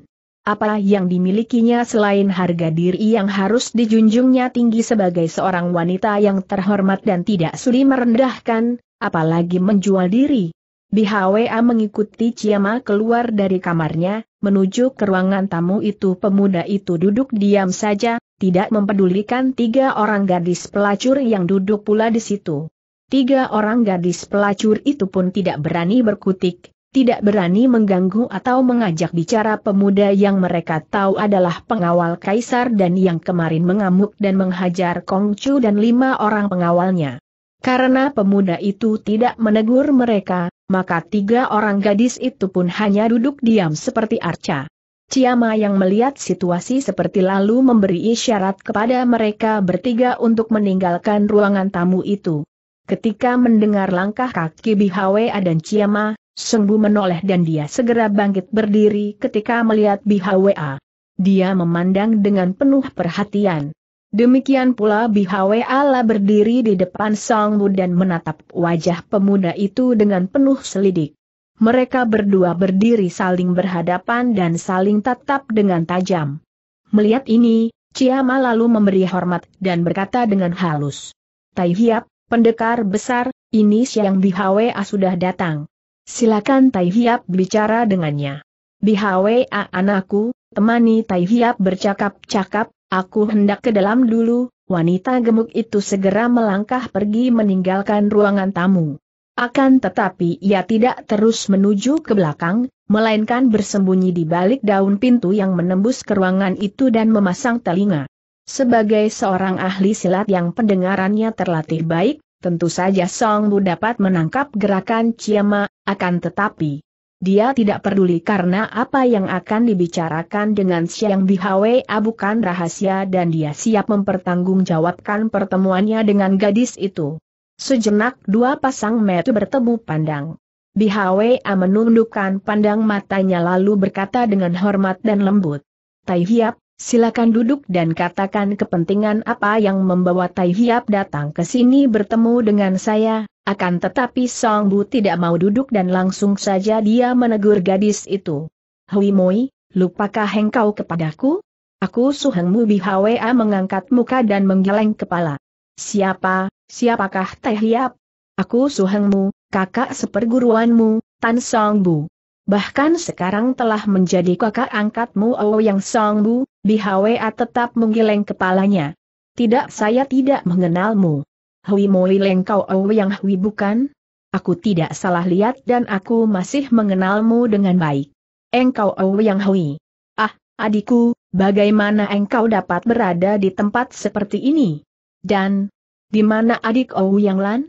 Apa yang dimilikinya selain harga diri yang harus dijunjungnya tinggi sebagai seorang wanita yang terhormat dan tidak sudi merendahkan, apalagi menjual diri. BHWA mengikuti Ciama keluar dari kamarnya, menuju ke ruangan tamu itu pemuda itu duduk diam saja, tidak mempedulikan tiga orang gadis pelacur yang duduk pula di situ. Tiga orang gadis pelacur itu pun tidak berani berkutik, tidak berani mengganggu atau mengajak bicara pemuda yang mereka tahu adalah pengawal kaisar dan yang kemarin mengamuk dan menghajar Kongcu dan lima orang pengawalnya. Karena pemuda itu tidak menegur mereka, maka tiga orang gadis itu pun hanya duduk diam seperti arca. Ciama yang melihat situasi seperti lalu memberi isyarat kepada mereka bertiga untuk meninggalkan ruangan tamu itu. Ketika mendengar langkah kaki Bihawe dan Ciama, Sengbu menoleh dan dia segera bangkit berdiri ketika melihat Bihawea. Dia memandang dengan penuh perhatian. Demikian pula Bihawea berdiri di depan Songbu dan menatap wajah pemuda itu dengan penuh selidik. Mereka berdua berdiri saling berhadapan dan saling tatap dengan tajam. Melihat ini, Ciama lalu memberi hormat dan berkata dengan halus. Tai Hiap, pendekar besar, ini Siang Bihwa sudah datang. Silakan Tai Hiap bicara dengannya. Bihwa anakku, temani Tai Hiap bercakap-cakap, aku hendak ke dalam dulu, wanita gemuk itu segera melangkah pergi meninggalkan ruangan tamu. Akan tetapi ia tidak terus menuju ke belakang, melainkan bersembunyi di balik daun pintu yang menembus ke ruangan itu dan memasang telinga. Sebagai seorang ahli silat yang pendengarannya terlatih baik, tentu saja Song Bu dapat menangkap gerakan Ciama, akan tetapi dia tidak peduli karena apa yang akan dibicarakan dengan Xiang Bihwe ah, bukan rahasia dan dia siap mempertanggungjawabkan pertemuannya dengan gadis itu. Sejenak dua pasang mata bertemu pandang. Bihawea menundukkan pandang matanya lalu berkata dengan hormat dan lembut. Tai Hiap, silakan duduk dan katakan kepentingan apa yang membawa Tai Hiap datang ke sini bertemu dengan saya. Akan tetapi Song Bu tidak mau duduk dan langsung saja dia menegur gadis itu. Hui Moi, lupakah engkau kepadaku? Aku Suhengmu Bihawea mengangkat muka dan menggeleng kepala. Siapa, Siapakah Teh Hiap? Aku suhengmu, kakak seperguruanmu, Tan Song Bu. Bahkan sekarang telah menjadi kakak angkatmu Yang Song Bu, Hwa tetap menggeleng kepalanya. Tidak saya tidak mengenalmu. Hui Moi Leng kau Yang Hui bukan? Aku tidak salah lihat dan aku masih mengenalmu dengan baik. Engkau Yang Hui. Ah, adikku, bagaimana engkau dapat berada di tempat seperti ini? Dan, di mana adik Ou Yang Lan?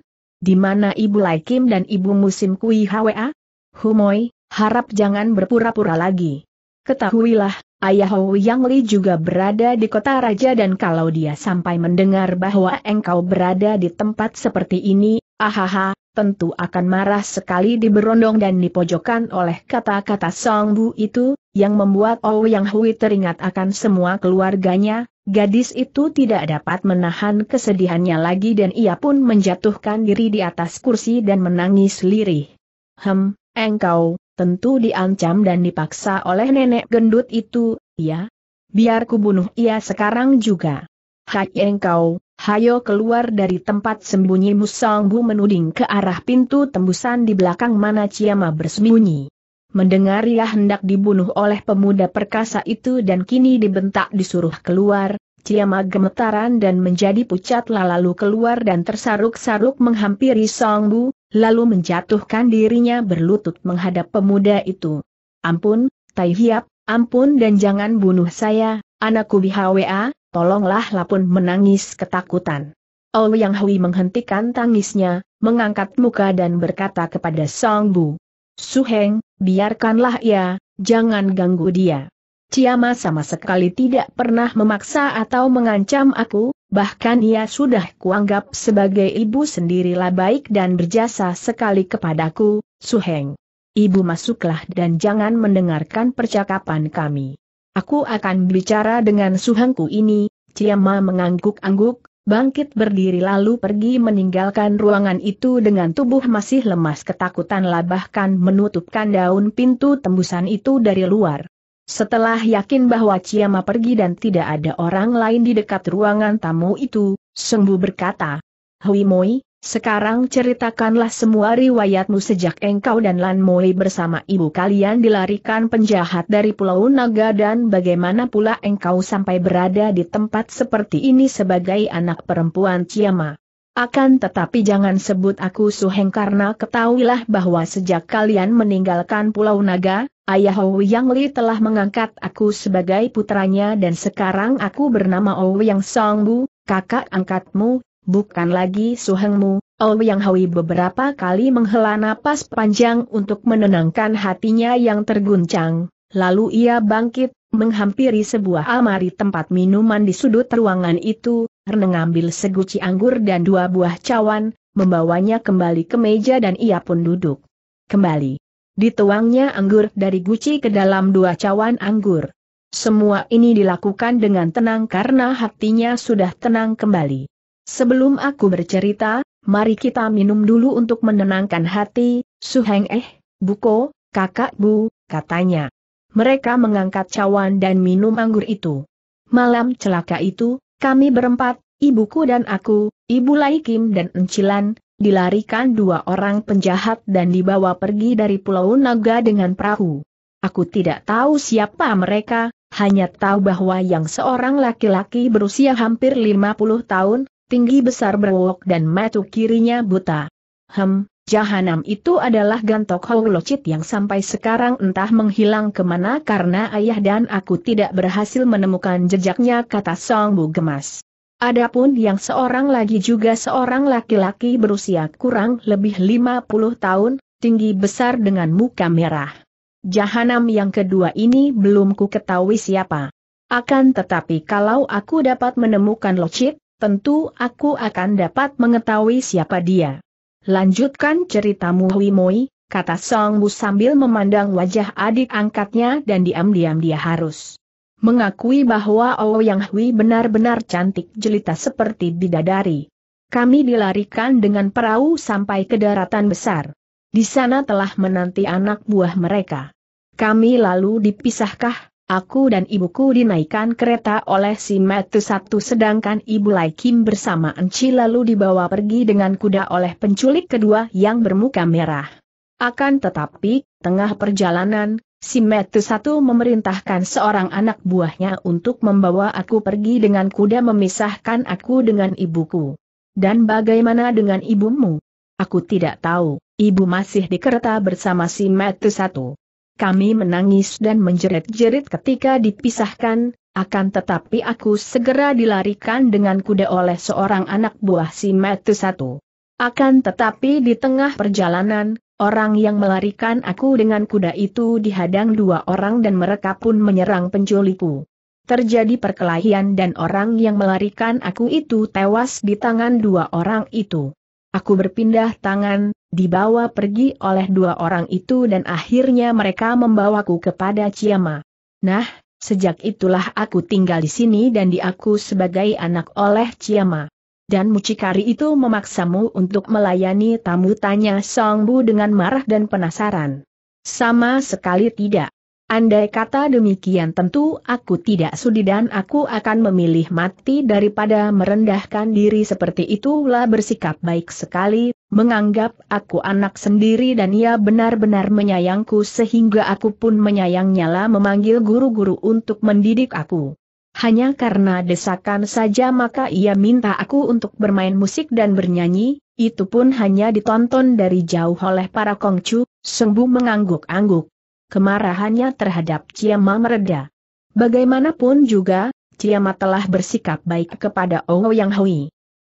Di mana Ibu Lai Kim dan Ibu Musim Kui Hwa? Humoy, harap jangan berpura-pura lagi. Ketahuilah, ayah Ou Yang Li juga berada di kota raja dan kalau dia sampai mendengar bahwa engkau berada di tempat seperti ini, ahaha, tentu akan marah sekali diberondong dan dipojokkan oleh kata-kata Song Bu itu, yang membuat Ou Yang Hui teringat akan semua keluarganya, Gadis itu tidak dapat menahan kesedihannya lagi dan ia pun menjatuhkan diri di atas kursi dan menangis lirih. Hem, engkau, tentu diancam dan dipaksa oleh nenek gendut itu, ya? Biar kubunuh ia sekarang juga. Hai engkau, hayo keluar dari tempat sembunyi musangbu menuding ke arah pintu tembusan di belakang mana Ciamah bersembunyi mendengar ia hendak dibunuh oleh pemuda perkasa itu dan kini dibentak disuruh keluar, Ciamat gemetaran dan menjadi pucat lalu keluar dan tersaruk-saruk menghampiri Song Bu, lalu menjatuhkan dirinya berlutut menghadap pemuda itu. Ampun, Tai Hiap, ampun dan jangan bunuh saya, anakku Bihawa, tolonglah Lapun menangis ketakutan. Oh Yang Hui menghentikan tangisnya, mengangkat muka dan berkata kepada Song Bu. Suheng, biarkanlah ia, jangan ganggu dia. Ciama sama sekali tidak pernah memaksa atau mengancam aku, bahkan ia sudah kuanggap sebagai ibu sendirilah baik dan berjasa sekali kepadaku, Suheng. Ibu masuklah dan jangan mendengarkan percakapan kami. Aku akan bicara dengan Suhengku ini, Ciama mengangguk-angguk, bangkit berdiri lalu pergi meninggalkan ruangan itu dengan tubuh masih lemas ketakutan lah bahkan menutupkan daun pintu tembusan itu dari luar. Setelah yakin bahwa Ciama pergi dan tidak ada orang lain di dekat ruangan tamu itu, Sengbu berkata, Hui Moi, sekarang ceritakanlah semua riwayatmu sejak engkau dan Lan Moi bersama ibu kalian dilarikan penjahat dari Pulau Naga dan bagaimana pula engkau sampai berada di tempat seperti ini sebagai anak perempuan Ciama. Akan tetapi jangan sebut aku Suheng karena ketahuilah bahwa sejak kalian meninggalkan Pulau Naga, Ayah Ouyang Li telah mengangkat aku sebagai putranya dan sekarang aku bernama Ouyang Songbu, kakak angkatmu, bukan lagi suhengmu, Oh Yang Hui beberapa kali menghela napas panjang untuk menenangkan hatinya yang terguncang, lalu ia bangkit, menghampiri sebuah amari tempat minuman di sudut ruangan itu, mengambil seguci anggur dan dua buah cawan, membawanya kembali ke meja dan ia pun duduk. Kembali. Dituangnya anggur dari guci ke dalam dua cawan anggur. Semua ini dilakukan dengan tenang karena hatinya sudah tenang kembali. Sebelum aku bercerita, mari kita minum dulu untuk menenangkan hati, Suheng eh, Buko, kakak Bu, katanya. Mereka mengangkat cawan dan minum anggur itu. Malam celaka itu, kami berempat, ibuku dan aku, ibu Laikim dan Encilan, dilarikan dua orang penjahat dan dibawa pergi dari Pulau Naga dengan perahu. Aku tidak tahu siapa mereka, hanya tahu bahwa yang seorang laki-laki berusia hampir 50 tahun, tinggi besar berwok dan mata kirinya buta. Hem, Jahanam itu adalah gantok lochit yang sampai sekarang entah menghilang kemana karena ayah dan aku tidak berhasil menemukan jejaknya kata Song Bu gemas. Adapun yang seorang lagi juga seorang laki-laki berusia kurang lebih 50 tahun, tinggi besar dengan muka merah. Jahanam yang kedua ini belum ku ketahui siapa. Akan tetapi kalau aku dapat menemukan Locit, tentu aku akan dapat mengetahui siapa dia. Lanjutkan ceritamu Hui Moi, kata Song Bu sambil memandang wajah adik angkatnya dan diam-diam dia harus mengakui bahwa oh yang Hui benar-benar cantik jelita seperti bidadari. Kami dilarikan dengan perahu sampai ke daratan besar. Di sana telah menanti anak buah mereka. Kami lalu dipisahkah, aku dan ibuku dinaikkan kereta oleh si Metu satu sedangkan ibu Lai Kim bersama Enci lalu dibawa pergi dengan kuda oleh penculik kedua yang bermuka merah. Akan tetapi, tengah perjalanan, si Metu satu memerintahkan seorang anak buahnya untuk membawa aku pergi dengan kuda memisahkan aku dengan ibuku. Dan bagaimana dengan ibumu? Aku tidak tahu, ibu masih di kereta bersama si Metu satu kami menangis dan menjerit-jerit ketika dipisahkan, akan tetapi aku segera dilarikan dengan kuda oleh seorang anak buah si Metu satu. Akan tetapi di tengah perjalanan, orang yang melarikan aku dengan kuda itu dihadang dua orang dan mereka pun menyerang penculikku. Terjadi perkelahian dan orang yang melarikan aku itu tewas di tangan dua orang itu. Aku berpindah tangan, dibawa pergi oleh dua orang itu dan akhirnya mereka membawaku kepada Ciama. Nah, sejak itulah aku tinggal di sini dan diaku sebagai anak oleh Ciama. Dan mucikari itu memaksamu untuk melayani tamu tanya Songbu dengan marah dan penasaran. Sama sekali tidak. Andai kata demikian tentu aku tidak sudi dan aku akan memilih mati daripada merendahkan diri seperti itulah bersikap baik sekali, menganggap aku anak sendiri dan ia benar-benar menyayangku sehingga aku pun menyayangnya lah memanggil guru-guru untuk mendidik aku. Hanya karena desakan saja maka ia minta aku untuk bermain musik dan bernyanyi, itu pun hanya ditonton dari jauh oleh para kongcu, sembuh mengangguk-angguk kemarahannya terhadap Ciama mereda. Bagaimanapun juga, Ciama telah bersikap baik kepada Ongo Yang Hui.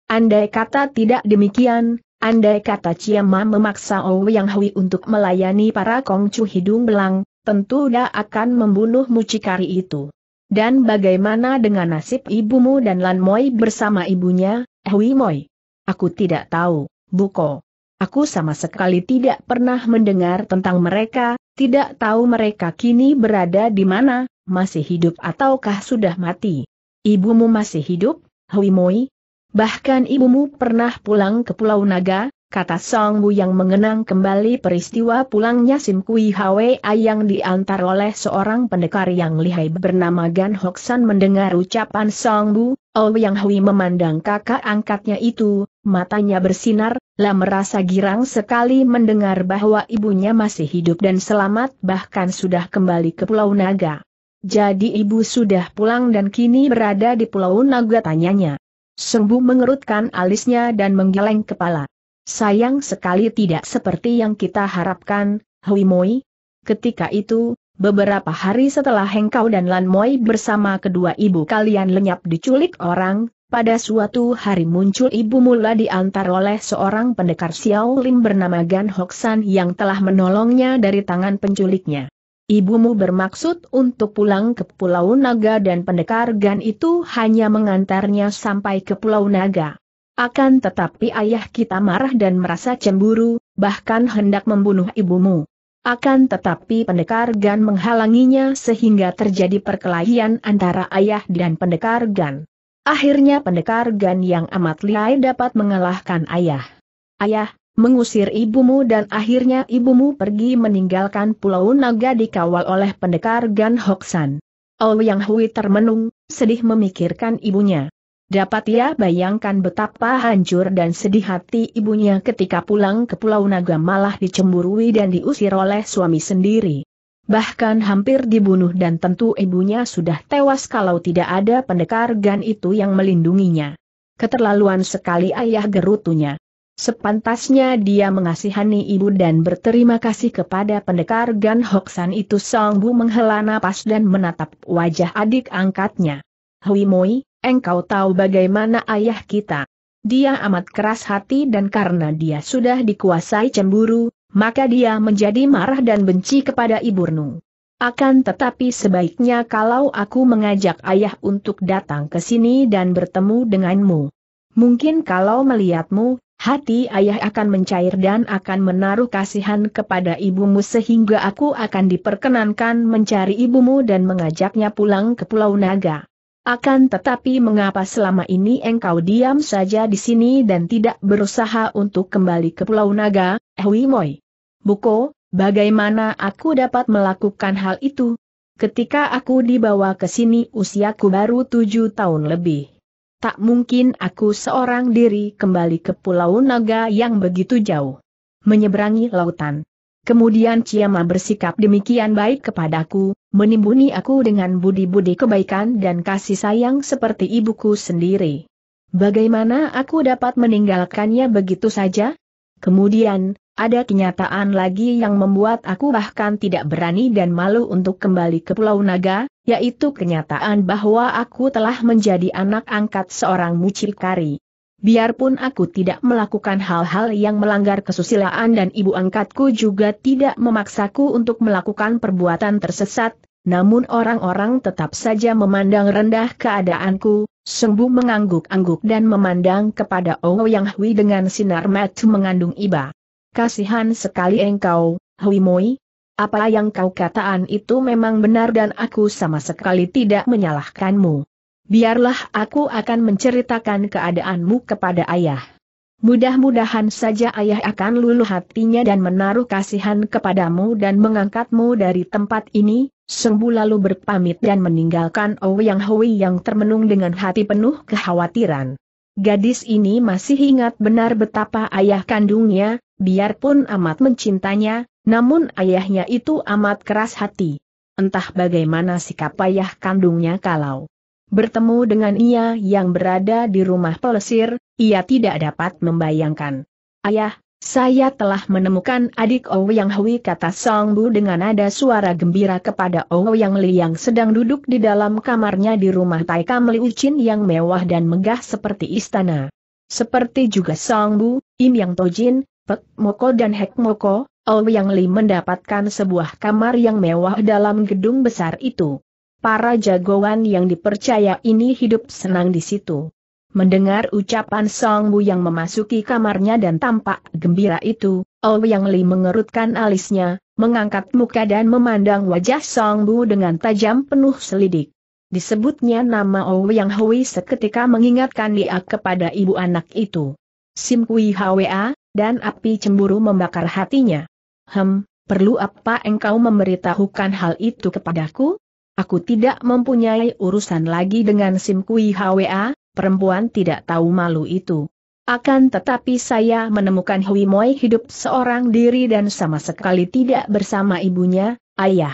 Andai kata tidak demikian, andai kata Ciama memaksa Ongo Yang Hui untuk melayani para kongcu hidung belang, tentu dia akan membunuh mucikari itu. Dan bagaimana dengan nasib ibumu dan Lan Moi bersama ibunya, Hui Moi? Aku tidak tahu, Buko. Aku sama sekali tidak pernah mendengar tentang mereka, tidak tahu mereka kini berada di mana, masih hidup ataukah sudah mati. Ibumu masih hidup, Hui Moi? Bahkan ibumu pernah pulang ke Pulau Naga, kata Song Bu yang mengenang kembali peristiwa pulangnya Sim Kui Hwei yang diantar oleh seorang pendekar yang lihai bernama Gan Hoksan mendengar ucapan Song Bu, Oh Yang Hui memandang kakak angkatnya itu, matanya bersinar, Lam merasa girang sekali mendengar bahwa ibunya masih hidup dan selamat bahkan sudah kembali ke Pulau Naga. Jadi ibu sudah pulang dan kini berada di Pulau Naga tanyanya. Sembu mengerutkan alisnya dan menggeleng kepala. Sayang sekali tidak seperti yang kita harapkan, Hui Moi. Ketika itu, beberapa hari setelah Hengkau dan Lan Moi bersama kedua ibu kalian lenyap diculik orang, pada suatu hari muncul ibu mula diantar oleh seorang pendekar Xiao Lim bernama Gan Hoksan yang telah menolongnya dari tangan penculiknya. Ibumu bermaksud untuk pulang ke Pulau Naga dan pendekar Gan itu hanya mengantarnya sampai ke Pulau Naga. Akan tetapi ayah kita marah dan merasa cemburu, bahkan hendak membunuh ibumu. Akan tetapi pendekar Gan menghalanginya sehingga terjadi perkelahian antara ayah dan pendekar Gan. Akhirnya pendekar Gan yang amat lihai dapat mengalahkan ayah. Ayah, mengusir ibumu dan akhirnya ibumu pergi meninggalkan Pulau Naga dikawal oleh pendekar Gan Hoksan. Ouyang Hui termenung, sedih memikirkan ibunya. Dapat ia bayangkan betapa hancur dan sedih hati ibunya ketika pulang ke Pulau Naga malah dicemburui dan diusir oleh suami sendiri. Bahkan hampir dibunuh dan tentu ibunya sudah tewas kalau tidak ada pendekar Gan itu yang melindunginya. Keterlaluan sekali ayah gerutunya. Sepantasnya dia mengasihani ibu dan berterima kasih kepada pendekar Gan Hoksan itu Song Bu menghela napas dan menatap wajah adik angkatnya. Hui Moi, engkau tahu bagaimana ayah kita. Dia amat keras hati dan karena dia sudah dikuasai cemburu, maka dia menjadi marah dan benci kepada ibu Nung. Akan tetapi sebaiknya kalau aku mengajak ayah untuk datang ke sini dan bertemu denganmu. Mungkin kalau melihatmu, hati ayah akan mencair dan akan menaruh kasihan kepada ibumu sehingga aku akan diperkenankan mencari ibumu dan mengajaknya pulang ke Pulau Naga. Akan tetapi mengapa selama ini engkau diam saja di sini dan tidak berusaha untuk kembali ke Pulau Naga, Hui Moi? Buko, bagaimana aku dapat melakukan hal itu? Ketika aku dibawa ke sini usiaku baru tujuh tahun lebih. Tak mungkin aku seorang diri kembali ke Pulau Naga yang begitu jauh. Menyeberangi lautan. Kemudian Ciama bersikap demikian baik kepadaku, menimbuni aku dengan budi-budi kebaikan dan kasih sayang seperti ibuku sendiri. Bagaimana aku dapat meninggalkannya begitu saja? Kemudian, ada kenyataan lagi yang membuat aku bahkan tidak berani dan malu untuk kembali ke Pulau Naga, yaitu kenyataan bahwa aku telah menjadi anak angkat seorang mucikari. Biarpun aku tidak melakukan hal-hal yang melanggar kesusilaan dan ibu angkatku juga tidak memaksaku untuk melakukan perbuatan tersesat, namun orang-orang tetap saja memandang rendah keadaanku, sembuh mengangguk-angguk dan memandang kepada yang Hui dengan sinar mata mengandung iba. Kasihan sekali engkau, Hui Moi. Apa yang kau kataan itu memang benar dan aku sama sekali tidak menyalahkanmu. Biarlah aku akan menceritakan keadaanmu kepada ayah. Mudah-mudahan saja ayah akan luluh hatinya dan menaruh kasihan kepadamu dan mengangkatmu dari tempat ini, sembuh lalu berpamit dan meninggalkan Ouyang oh Hui yang termenung dengan hati penuh kekhawatiran. Gadis ini masih ingat benar betapa ayah kandungnya, biarpun amat mencintanya, namun ayahnya itu amat keras hati. Entah bagaimana sikap ayah kandungnya kalau bertemu dengan ia yang berada di rumah pelesir, ia tidak dapat membayangkan. Ayah, saya telah menemukan adik Yang Hui kata Song Bu dengan nada suara gembira kepada Yang Li yang sedang duduk di dalam kamarnya di rumah Taika Li Ucin yang mewah dan megah seperti istana. Seperti juga Song Bu, Im Yang Tojin, Pek Moko dan Hek Moko, Yang Li mendapatkan sebuah kamar yang mewah dalam gedung besar itu. Para jagoan yang dipercaya ini hidup senang di situ. Mendengar ucapan Song Bu yang memasuki kamarnya dan tampak gembira itu, Yang Li mengerutkan alisnya, mengangkat muka dan memandang wajah Song Bu dengan tajam penuh selidik. Disebutnya nama Yang Hui seketika mengingatkan dia kepada ibu anak itu. Sim Kui Hwa, dan api cemburu membakar hatinya. Hem, perlu apa engkau memberitahukan hal itu kepadaku? Aku tidak mempunyai urusan lagi dengan Sim Kui Hwa, perempuan tidak tahu malu itu. Akan tetapi saya menemukan Hui Moi hidup seorang diri dan sama sekali tidak bersama ibunya, ayah.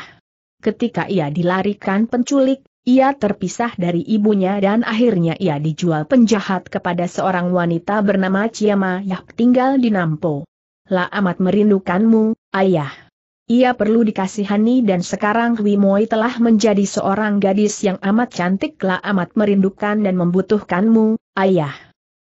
Ketika ia dilarikan penculik, ia terpisah dari ibunya dan akhirnya ia dijual penjahat kepada seorang wanita bernama Ciama yang tinggal di Nampo. La amat merindukanmu, ayah. Ia perlu dikasihani dan sekarang Wimoi telah menjadi seorang gadis yang amat cantik La amat merindukan dan membutuhkanmu, ayah.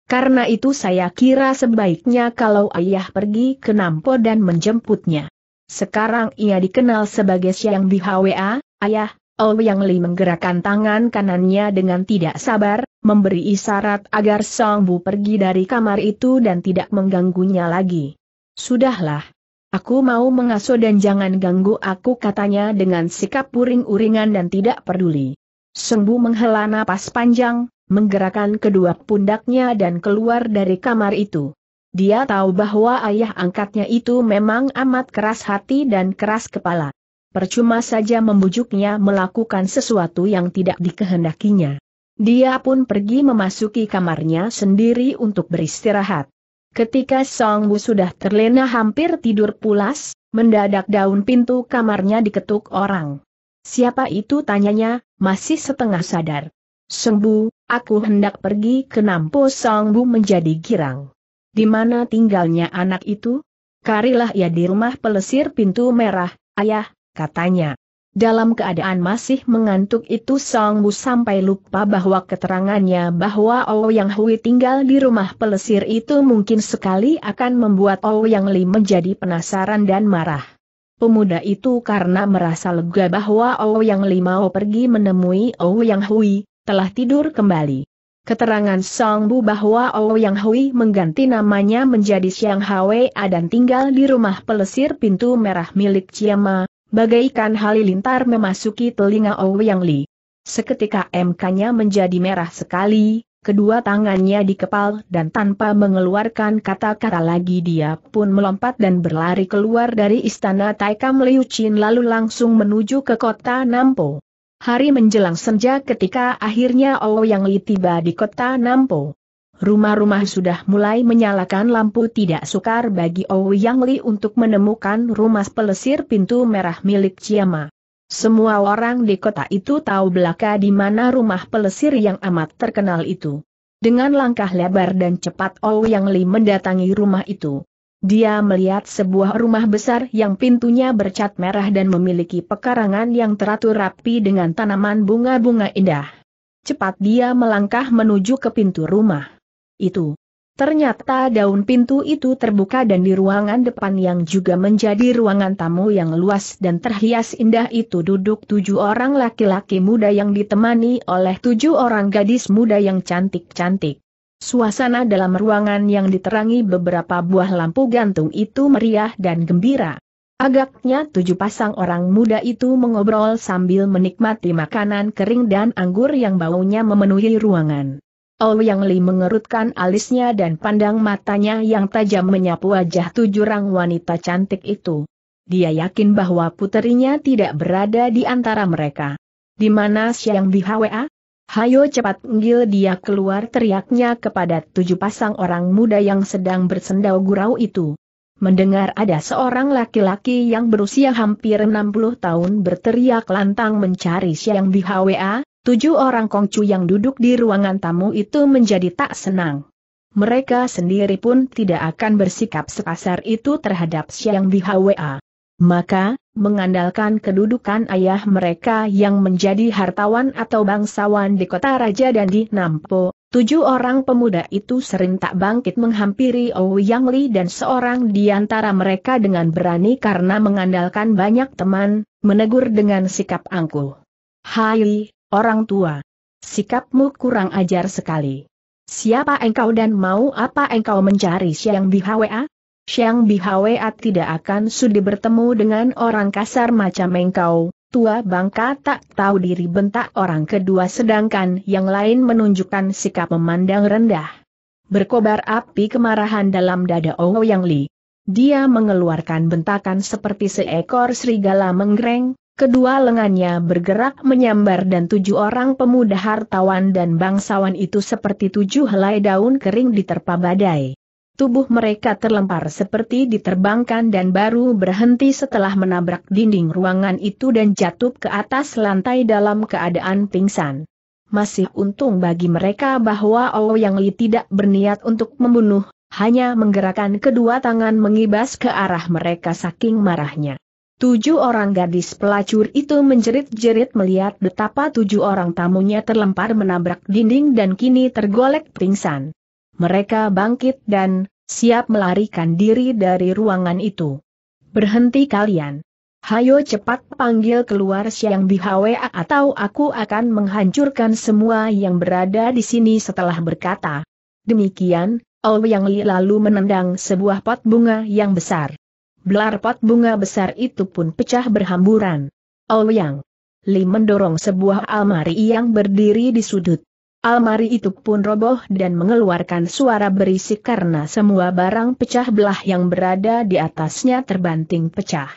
Karena itu saya kira sebaiknya kalau ayah pergi ke Nampo dan menjemputnya. Sekarang ia dikenal sebagai Siang Bihwa, ayah, Ouyang Li menggerakkan tangan kanannya dengan tidak sabar, memberi isyarat agar Song Bu pergi dari kamar itu dan tidak mengganggunya lagi. Sudahlah. Aku mau mengasuh dan jangan ganggu aku katanya dengan sikap puring-uringan dan tidak peduli. Song Bu menghela napas panjang, menggerakkan kedua pundaknya dan keluar dari kamar itu. Dia tahu bahwa ayah angkatnya itu memang amat keras hati dan keras kepala percuma saja membujuknya melakukan sesuatu yang tidak dikehendakinya. Dia pun pergi memasuki kamarnya sendiri untuk beristirahat. Ketika Song Bu sudah terlena hampir tidur pulas, mendadak daun pintu kamarnya diketuk orang. Siapa itu tanyanya, masih setengah sadar. Song Bu, aku hendak pergi ke Nampo Song Bu menjadi girang. Di mana tinggalnya anak itu? Karilah ya di rumah pelesir pintu merah, ayah, katanya. Dalam keadaan masih mengantuk itu Song Bu sampai lupa bahwa keterangannya bahwa Ouyang Hui tinggal di rumah pelesir itu mungkin sekali akan membuat Ouyang Li menjadi penasaran dan marah. Pemuda itu karena merasa lega bahwa Ouyang Li mau pergi menemui Ouyang Hui, telah tidur kembali. Keterangan Song Bu bahwa Ouyang Hui mengganti namanya menjadi Xiang Hwa dan tinggal di rumah pelesir pintu merah milik Ciama, Bagaikan halilintar memasuki telinga Ouyang Li. Seketika MK-nya menjadi merah sekali, kedua tangannya dikepal dan tanpa mengeluarkan kata-kata lagi dia pun melompat dan berlari keluar dari istana Taikam Liu Qin lalu langsung menuju ke kota Nampo. Hari menjelang senja ketika akhirnya Ouyang Li tiba di kota Nampo. Rumah-rumah sudah mulai menyalakan lampu tidak sukar bagi Ouyang Li untuk menemukan rumah pelesir pintu merah milik Ciama. Semua orang di kota itu tahu belaka di mana rumah pelesir yang amat terkenal itu. Dengan langkah lebar dan cepat Ouyang Li mendatangi rumah itu. Dia melihat sebuah rumah besar yang pintunya bercat merah dan memiliki pekarangan yang teratur rapi dengan tanaman bunga-bunga indah. Cepat dia melangkah menuju ke pintu rumah itu. Ternyata daun pintu itu terbuka dan di ruangan depan yang juga menjadi ruangan tamu yang luas dan terhias indah itu duduk tujuh orang laki-laki muda yang ditemani oleh tujuh orang gadis muda yang cantik-cantik. Suasana dalam ruangan yang diterangi beberapa buah lampu gantung itu meriah dan gembira. Agaknya tujuh pasang orang muda itu mengobrol sambil menikmati makanan kering dan anggur yang baunya memenuhi ruangan. Yang Li mengerutkan alisnya dan pandang matanya yang tajam menyapu wajah tujuh orang wanita cantik itu. Dia yakin bahwa puterinya tidak berada di antara mereka. Di mana Siang Bihwa? Hayo cepat nggil dia keluar teriaknya kepada tujuh pasang orang muda yang sedang bersendau gurau itu. Mendengar ada seorang laki-laki yang berusia hampir 60 tahun berteriak lantang mencari Siang Bihwa, Tujuh orang Kongcu yang duduk di ruangan tamu itu menjadi tak senang. Mereka sendiri pun tidak akan bersikap sekasar itu terhadap Siang Bihwa. Maka, mengandalkan kedudukan ayah mereka yang menjadi hartawan atau bangsawan di kota raja dan di Nampo, tujuh orang pemuda itu sering tak bangkit menghampiri Ouyang Li dan seorang di antara mereka dengan berani karena mengandalkan banyak teman, menegur dengan sikap angkuh. Hai, Orang tua. Sikapmu kurang ajar sekali. Siapa engkau dan mau apa engkau mencari Siang Bihwa? Siang Bihwa tidak akan sudi bertemu dengan orang kasar macam engkau, tua bangka tak tahu diri bentak orang kedua sedangkan yang lain menunjukkan sikap memandang rendah. Berkobar api kemarahan dalam dada Owo Yang Li. Dia mengeluarkan bentakan seperti seekor serigala menggereng, Kedua lengannya bergerak menyambar dan tujuh orang pemuda hartawan dan bangsawan itu seperti tujuh helai daun kering diterpa badai. Tubuh mereka terlempar seperti diterbangkan dan baru berhenti setelah menabrak dinding ruangan itu dan jatuh ke atas lantai dalam keadaan pingsan. Masih untung bagi mereka bahwa Ouyang Li tidak berniat untuk membunuh, hanya menggerakkan kedua tangan mengibas ke arah mereka saking marahnya. Tujuh orang gadis pelacur itu menjerit-jerit melihat betapa tujuh orang tamunya terlempar menabrak dinding dan kini tergolek pingsan. Mereka bangkit dan siap melarikan diri dari ruangan itu. Berhenti kalian. Hayo cepat panggil keluar Siang Bihawe atau aku akan menghancurkan semua yang berada di sini setelah berkata. Demikian, Ouyang Li lalu menendang sebuah pot bunga yang besar. Belar pot bunga besar itu pun pecah berhamburan. Oh yang, Li mendorong sebuah almari yang berdiri di sudut. Almari itu pun roboh dan mengeluarkan suara berisik karena semua barang pecah belah yang berada di atasnya terbanting pecah.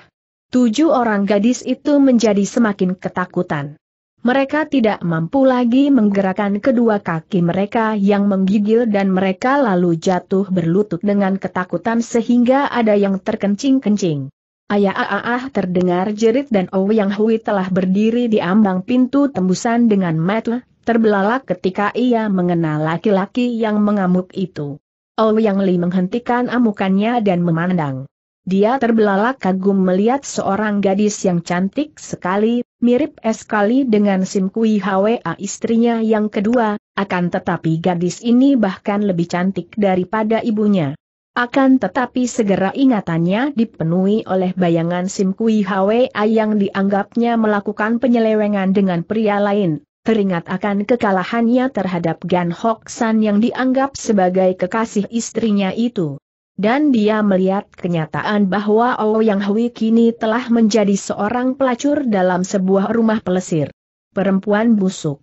Tujuh orang gadis itu menjadi semakin ketakutan. Mereka tidak mampu lagi menggerakkan kedua kaki mereka yang menggigil dan mereka lalu jatuh berlutut dengan ketakutan sehingga ada yang terkencing-kencing. Ayah ah, ah, ah terdengar jerit dan Ouyang Hui telah berdiri di ambang pintu tembusan dengan metel, terbelalak ketika ia mengenal laki-laki yang mengamuk itu. Ouyang Li menghentikan amukannya dan memandang. Dia terbelalak kagum melihat seorang gadis yang cantik sekali, mirip sekali dengan Sim Kui Hwa istrinya yang kedua, akan tetapi gadis ini bahkan lebih cantik daripada ibunya. Akan tetapi segera ingatannya dipenuhi oleh bayangan Sim Kui Hwa yang dianggapnya melakukan penyelewengan dengan pria lain, teringat akan kekalahannya terhadap Gan Hok San yang dianggap sebagai kekasih istrinya itu. Dan dia melihat kenyataan bahwa Ouyang oh Hui kini telah menjadi seorang pelacur dalam sebuah rumah pelesir. Perempuan busuk.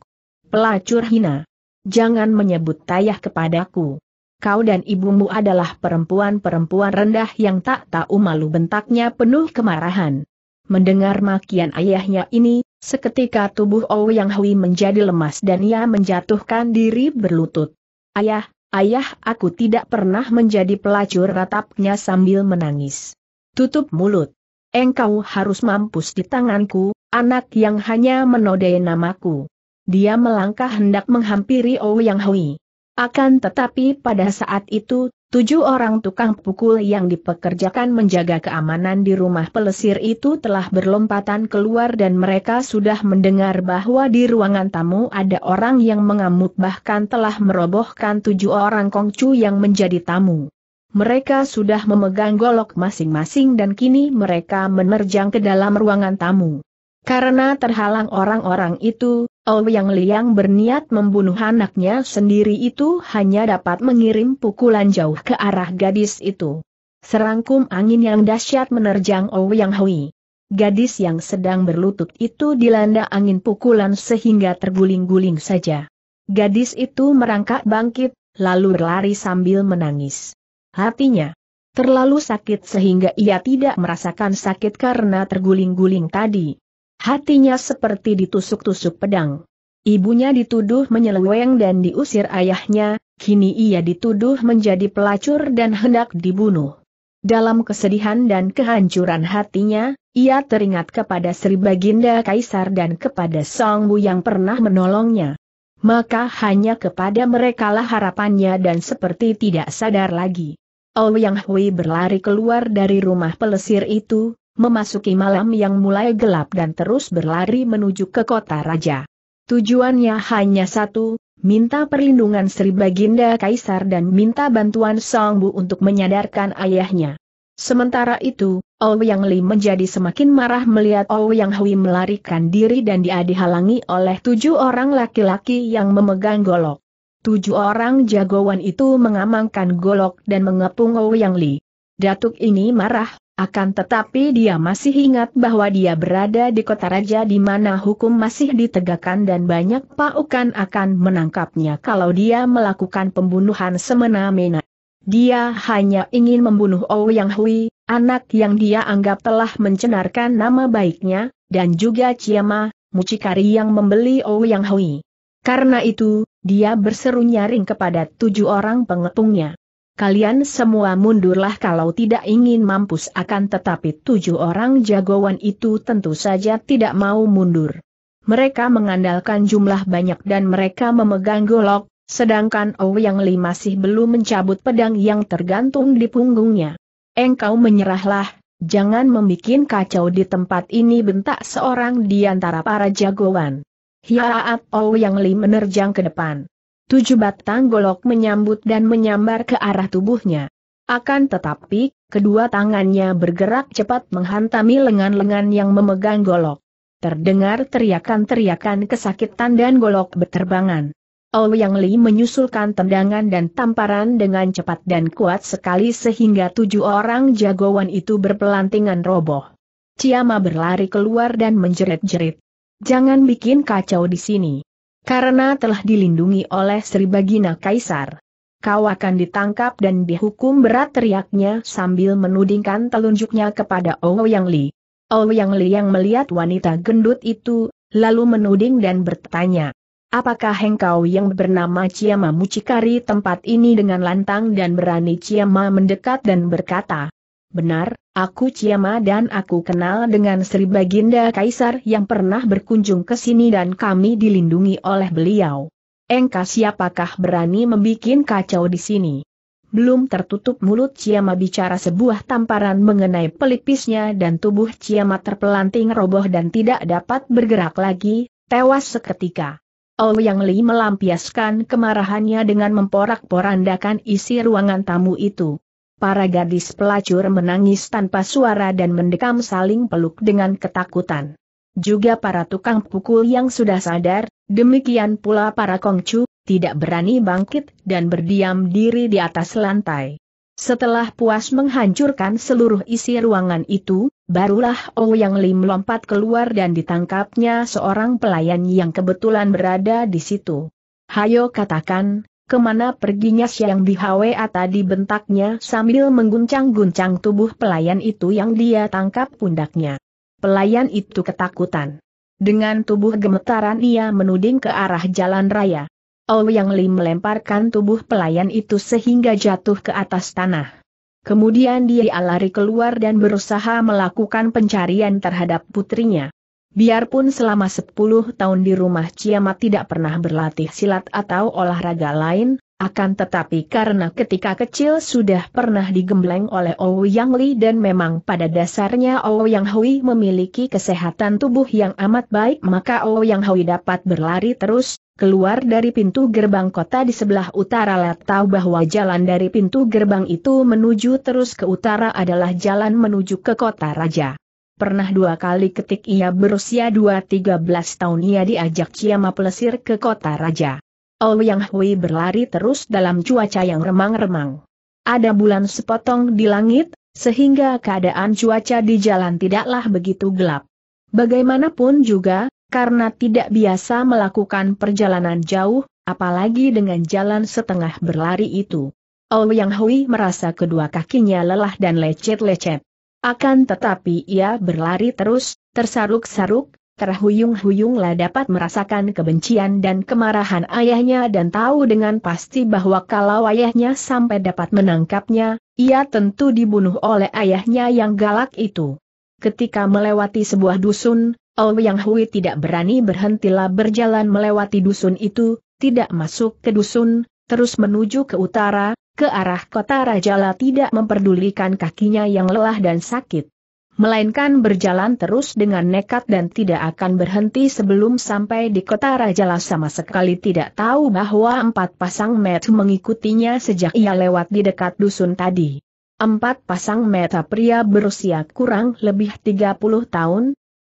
Pelacur hina. Jangan menyebut tayah kepadaku. Kau dan ibumu adalah perempuan-perempuan rendah yang tak tahu malu bentaknya penuh kemarahan. Mendengar makian ayahnya ini, seketika tubuh Ouyang oh Hui menjadi lemas dan ia menjatuhkan diri berlutut. Ayah, Ayah aku tidak pernah menjadi pelacur ratapnya sambil menangis. Tutup mulut. Engkau harus mampus di tanganku, anak yang hanya menodai namaku. Dia melangkah hendak menghampiri Ouyang Hui. Akan tetapi pada saat itu, tujuh orang tukang pukul yang dipekerjakan menjaga keamanan di rumah pelesir itu telah berlompatan keluar dan mereka sudah mendengar bahwa di ruangan tamu ada orang yang mengamuk bahkan telah merobohkan tujuh orang kongcu yang menjadi tamu. Mereka sudah memegang golok masing-masing dan kini mereka menerjang ke dalam ruangan tamu. Karena terhalang orang-orang itu, Ouyang Liang berniat membunuh anaknya sendiri itu hanya dapat mengirim pukulan jauh ke arah gadis itu. Serangkum angin yang dahsyat menerjang Ouyang Hui. Gadis yang sedang berlutut itu dilanda angin pukulan sehingga terguling-guling saja. Gadis itu merangkak bangkit, lalu berlari sambil menangis. Hatinya terlalu sakit sehingga ia tidak merasakan sakit karena terguling-guling tadi. Hatinya seperti ditusuk-tusuk pedang. Ibunya dituduh menyeleweng dan diusir ayahnya, kini ia dituduh menjadi pelacur dan hendak dibunuh. Dalam kesedihan dan kehancuran hatinya, ia teringat kepada Sri Baginda Kaisar dan kepada Song Bu yang pernah menolongnya. Maka hanya kepada merekalah harapannya dan seperti tidak sadar lagi. Yang Hui berlari keluar dari rumah pelesir itu, memasuki malam yang mulai gelap dan terus berlari menuju ke kota raja. Tujuannya hanya satu, minta perlindungan Sri Baginda Kaisar dan minta bantuan Song Bu untuk menyadarkan ayahnya. Sementara itu, Ou Yang Li menjadi semakin marah melihat Ou Yang Hui melarikan diri dan dia dihalangi oleh tujuh orang laki-laki yang memegang golok. Tujuh orang jagoan itu mengamankan golok dan mengepung Ou Yang Li. Datuk ini marah, akan tetapi dia masih ingat bahwa dia berada di kota raja di mana hukum masih ditegakkan dan banyak paukan akan menangkapnya kalau dia melakukan pembunuhan semena-mena. Dia hanya ingin membunuh Ouyang Hui, anak yang dia anggap telah mencenarkan nama baiknya, dan juga Ciama, mucikari yang membeli Ouyang Hui. Karena itu, dia berseru nyaring kepada tujuh orang pengepungnya kalian semua mundurlah kalau tidak ingin mampus akan tetapi tujuh orang jagoan itu tentu saja tidak mau mundur. Mereka mengandalkan jumlah banyak dan mereka memegang golok, sedangkan Yang Li masih belum mencabut pedang yang tergantung di punggungnya. Engkau menyerahlah, jangan membuat kacau di tempat ini bentak seorang di antara para jagoan. Hiaat Yang Li menerjang ke depan tujuh batang golok menyambut dan menyambar ke arah tubuhnya. Akan tetapi, kedua tangannya bergerak cepat menghantami lengan-lengan yang memegang golok. Terdengar teriakan-teriakan kesakitan dan golok berterbangan. Ouyang Li menyusulkan tendangan dan tamparan dengan cepat dan kuat sekali sehingga tujuh orang jagoan itu berpelantingan roboh. Ciama berlari keluar dan menjerit-jerit. Jangan bikin kacau di sini karena telah dilindungi oleh Sri Bagina Kaisar. Kau akan ditangkap dan dihukum berat teriaknya sambil menudingkan telunjuknya kepada Ouyang Li. Ouyang Li yang melihat wanita gendut itu, lalu menuding dan bertanya. Apakah engkau yang bernama Ciamamu mucikari tempat ini dengan lantang dan berani Ciama mendekat dan berkata, Benar, aku Ciama dan aku kenal dengan Sri Baginda Kaisar yang pernah berkunjung ke sini dan kami dilindungi oleh beliau. Engkau siapakah berani membuat kacau di sini? Belum tertutup mulut Ciama bicara sebuah tamparan mengenai pelipisnya dan tubuh Ciama terpelanting roboh dan tidak dapat bergerak lagi, tewas seketika. Oh Yang Li melampiaskan kemarahannya dengan memporak-porandakan isi ruangan tamu itu para gadis pelacur menangis tanpa suara dan mendekam saling peluk dengan ketakutan. Juga para tukang pukul yang sudah sadar, demikian pula para kongcu, tidak berani bangkit dan berdiam diri di atas lantai. Setelah puas menghancurkan seluruh isi ruangan itu, barulah Ouyang oh Lim lompat keluar dan ditangkapnya seorang pelayan yang kebetulan berada di situ. Hayo katakan, Kemana perginya Siang di Bihwa tadi bentaknya sambil mengguncang-guncang tubuh pelayan itu yang dia tangkap pundaknya. Pelayan itu ketakutan. Dengan tubuh gemetaran ia menuding ke arah jalan raya. Ouyang Li melemparkan tubuh pelayan itu sehingga jatuh ke atas tanah. Kemudian dia lari keluar dan berusaha melakukan pencarian terhadap putrinya. Biarpun selama 10 tahun di rumah Ciamat tidak pernah berlatih silat atau olahraga lain, akan tetapi karena ketika kecil sudah pernah digembleng oleh Ouyang Li dan memang pada dasarnya Ouyang Hui memiliki kesehatan tubuh yang amat baik maka Ouyang Hui dapat berlari terus, keluar dari pintu gerbang kota di sebelah utara tahu bahwa jalan dari pintu gerbang itu menuju terus ke utara adalah jalan menuju ke kota raja. Pernah dua kali ketik ia berusia 2-13 tahun ia diajak Ciama Plesir ke kota raja. Ouyang Hui berlari terus dalam cuaca yang remang-remang. Ada bulan sepotong di langit, sehingga keadaan cuaca di jalan tidaklah begitu gelap. Bagaimanapun juga, karena tidak biasa melakukan perjalanan jauh, apalagi dengan jalan setengah berlari itu. Ouyang Hui merasa kedua kakinya lelah dan lecet-lecet. Akan tetapi ia berlari terus, tersaruk-saruk, terhuyung-huyunglah dapat merasakan kebencian dan kemarahan ayahnya dan tahu dengan pasti bahwa kalau ayahnya sampai dapat menangkapnya, ia tentu dibunuh oleh ayahnya yang galak itu. Ketika melewati sebuah dusun, Ouyang Hui tidak berani berhentilah berjalan melewati dusun itu, tidak masuk ke dusun, terus menuju ke utara, ke arah kota Rajala tidak memperdulikan kakinya yang lelah dan sakit. Melainkan berjalan terus dengan nekat dan tidak akan berhenti sebelum sampai di kota Rajala sama sekali tidak tahu bahwa empat pasang mata mengikutinya sejak ia lewat di dekat dusun tadi. Empat pasang mata pria berusia kurang lebih 30 tahun,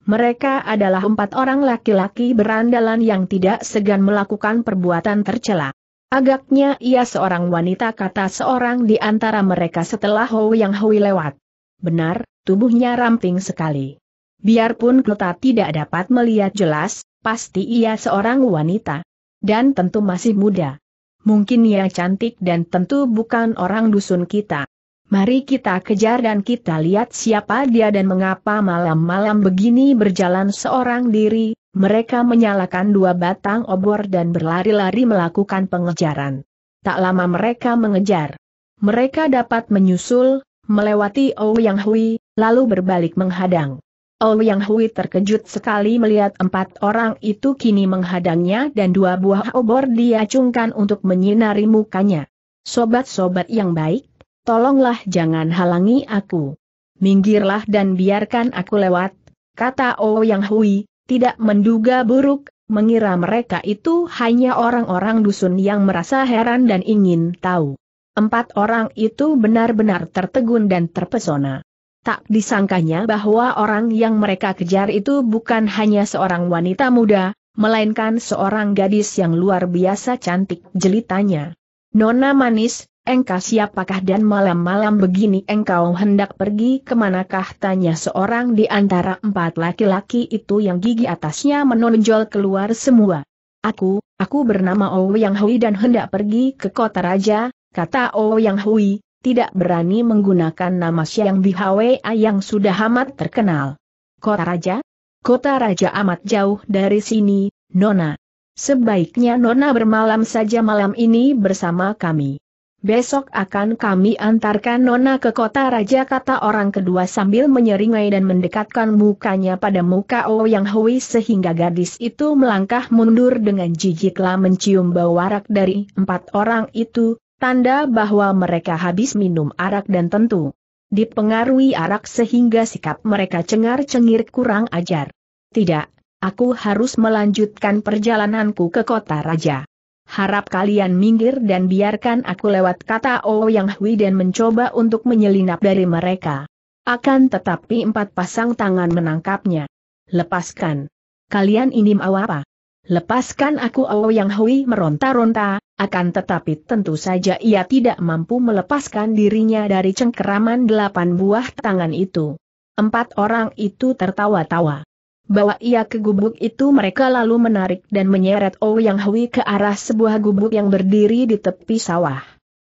mereka adalah empat orang laki-laki berandalan yang tidak segan melakukan perbuatan tercela. Agaknya ia seorang wanita kata seorang di antara mereka setelah Hou Yang Hui lewat. Benar, tubuhnya ramping sekali. Biarpun Klota tidak dapat melihat jelas, pasti ia seorang wanita. Dan tentu masih muda. Mungkin ia cantik dan tentu bukan orang dusun kita. Mari kita kejar dan kita lihat siapa dia dan mengapa malam-malam begini berjalan seorang diri, mereka menyalakan dua batang obor dan berlari-lari melakukan pengejaran. Tak lama mereka mengejar. Mereka dapat menyusul, melewati Ou oh Yang Hui, lalu berbalik menghadang. Ou oh Yang Hui terkejut sekali melihat empat orang itu kini menghadangnya dan dua buah obor diacungkan untuk menyinari mukanya. Sobat-sobat yang baik, tolonglah jangan halangi aku. Minggirlah dan biarkan aku lewat, kata Ou oh Yang Hui, tidak menduga buruk, mengira mereka itu hanya orang-orang dusun yang merasa heran dan ingin tahu. Empat orang itu benar-benar tertegun dan terpesona. Tak disangkanya bahwa orang yang mereka kejar itu bukan hanya seorang wanita muda, melainkan seorang gadis yang luar biasa cantik jelitanya. Nona manis, Engkau siapakah dan malam-malam begini engkau hendak pergi kemanakah tanya seorang di antara empat laki-laki itu yang gigi atasnya menonjol keluar semua. Aku, aku bernama Owe oh Yang Hui dan hendak pergi ke kota raja, kata Owe oh Yang Hui, tidak berani menggunakan nama Siang Bihwe yang sudah amat terkenal. Kota raja? Kota raja amat jauh dari sini, Nona. Sebaiknya Nona bermalam saja malam ini bersama kami. Besok akan kami antarkan Nona ke kota raja kata orang kedua sambil menyeringai dan mendekatkan mukanya pada muka oh yang Hui sehingga gadis itu melangkah mundur dengan jijiklah mencium bau arak dari empat orang itu, tanda bahwa mereka habis minum arak dan tentu dipengaruhi arak sehingga sikap mereka cengar-cengir kurang ajar. Tidak, aku harus melanjutkan perjalananku ke kota raja harap kalian minggir dan biarkan aku lewat kata oh yang Hui dan mencoba untuk menyelinap dari mereka. Akan tetapi empat pasang tangan menangkapnya. Lepaskan. Kalian ini mau apa? Lepaskan aku oh yang Hui meronta-ronta, akan tetapi tentu saja ia tidak mampu melepaskan dirinya dari cengkeraman delapan buah tangan itu. Empat orang itu tertawa-tawa bawa ia ke gubuk itu mereka lalu menarik dan menyeret Ouyang oh Hui ke arah sebuah gubuk yang berdiri di tepi sawah.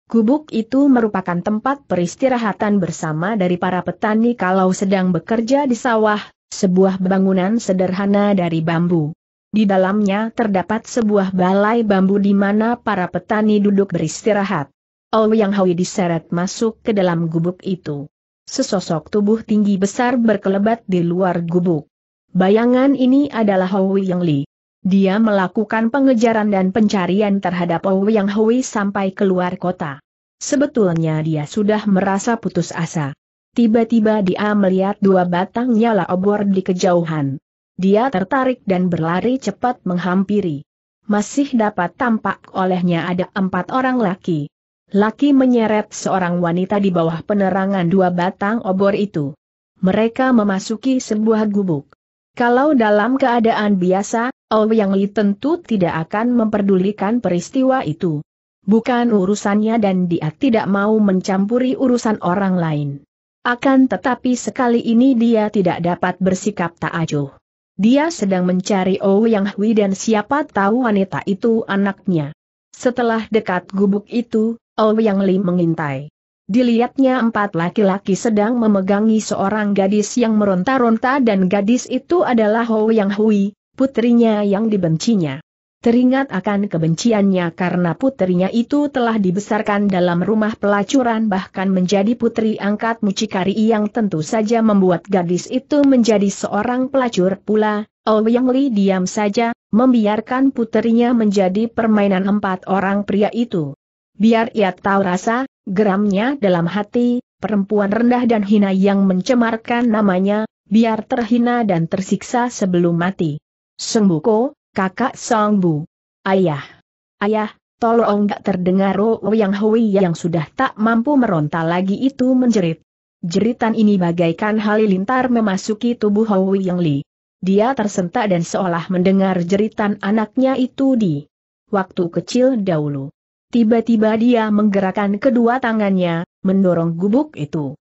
Gubuk itu merupakan tempat peristirahatan bersama dari para petani kalau sedang bekerja di sawah, sebuah bangunan sederhana dari bambu. Di dalamnya terdapat sebuah balai bambu di mana para petani duduk beristirahat. Ouyang oh Hui diseret masuk ke dalam gubuk itu. Sesosok tubuh tinggi besar berkelebat di luar gubuk. Bayangan ini adalah Hou Yang Li. Dia melakukan pengejaran dan pencarian terhadap Hou Yang Hui sampai keluar kota. Sebetulnya dia sudah merasa putus asa. Tiba-tiba dia melihat dua batang nyala obor di kejauhan. Dia tertarik dan berlari cepat menghampiri. Masih dapat tampak olehnya ada empat orang laki. Laki menyeret seorang wanita di bawah penerangan dua batang obor itu. Mereka memasuki sebuah gubuk. Kalau dalam keadaan biasa, Ouyang Li tentu tidak akan memperdulikan peristiwa itu. Bukan urusannya dan dia tidak mau mencampuri urusan orang lain. Akan tetapi sekali ini dia tidak dapat bersikap tak acuh. Dia sedang mencari Yang Hui dan siapa tahu wanita itu anaknya. Setelah dekat gubuk itu, Ouyang Li mengintai. Dilihatnya empat laki-laki sedang memegangi seorang gadis yang meronta-ronta dan gadis itu adalah Hou Yang Hui, putrinya yang dibencinya. Teringat akan kebenciannya karena putrinya itu telah dibesarkan dalam rumah pelacuran bahkan menjadi putri angkat mucikari yang tentu saja membuat gadis itu menjadi seorang pelacur pula, Oh Yang Li diam saja, membiarkan putrinya menjadi permainan empat orang pria itu. Biar ia tahu rasa, geramnya dalam hati, perempuan rendah dan hina yang mencemarkan namanya, biar terhina dan tersiksa sebelum mati. sembuko kakak Songbu. Ayah. Ayah, tolong gak terdengar Ro Yang Hui yang sudah tak mampu meronta lagi itu menjerit. Jeritan ini bagaikan halilintar memasuki tubuh Hui Yang Li. Dia tersentak dan seolah mendengar jeritan anaknya itu di waktu kecil dahulu. Tiba-tiba dia menggerakkan kedua tangannya, mendorong gubuk itu.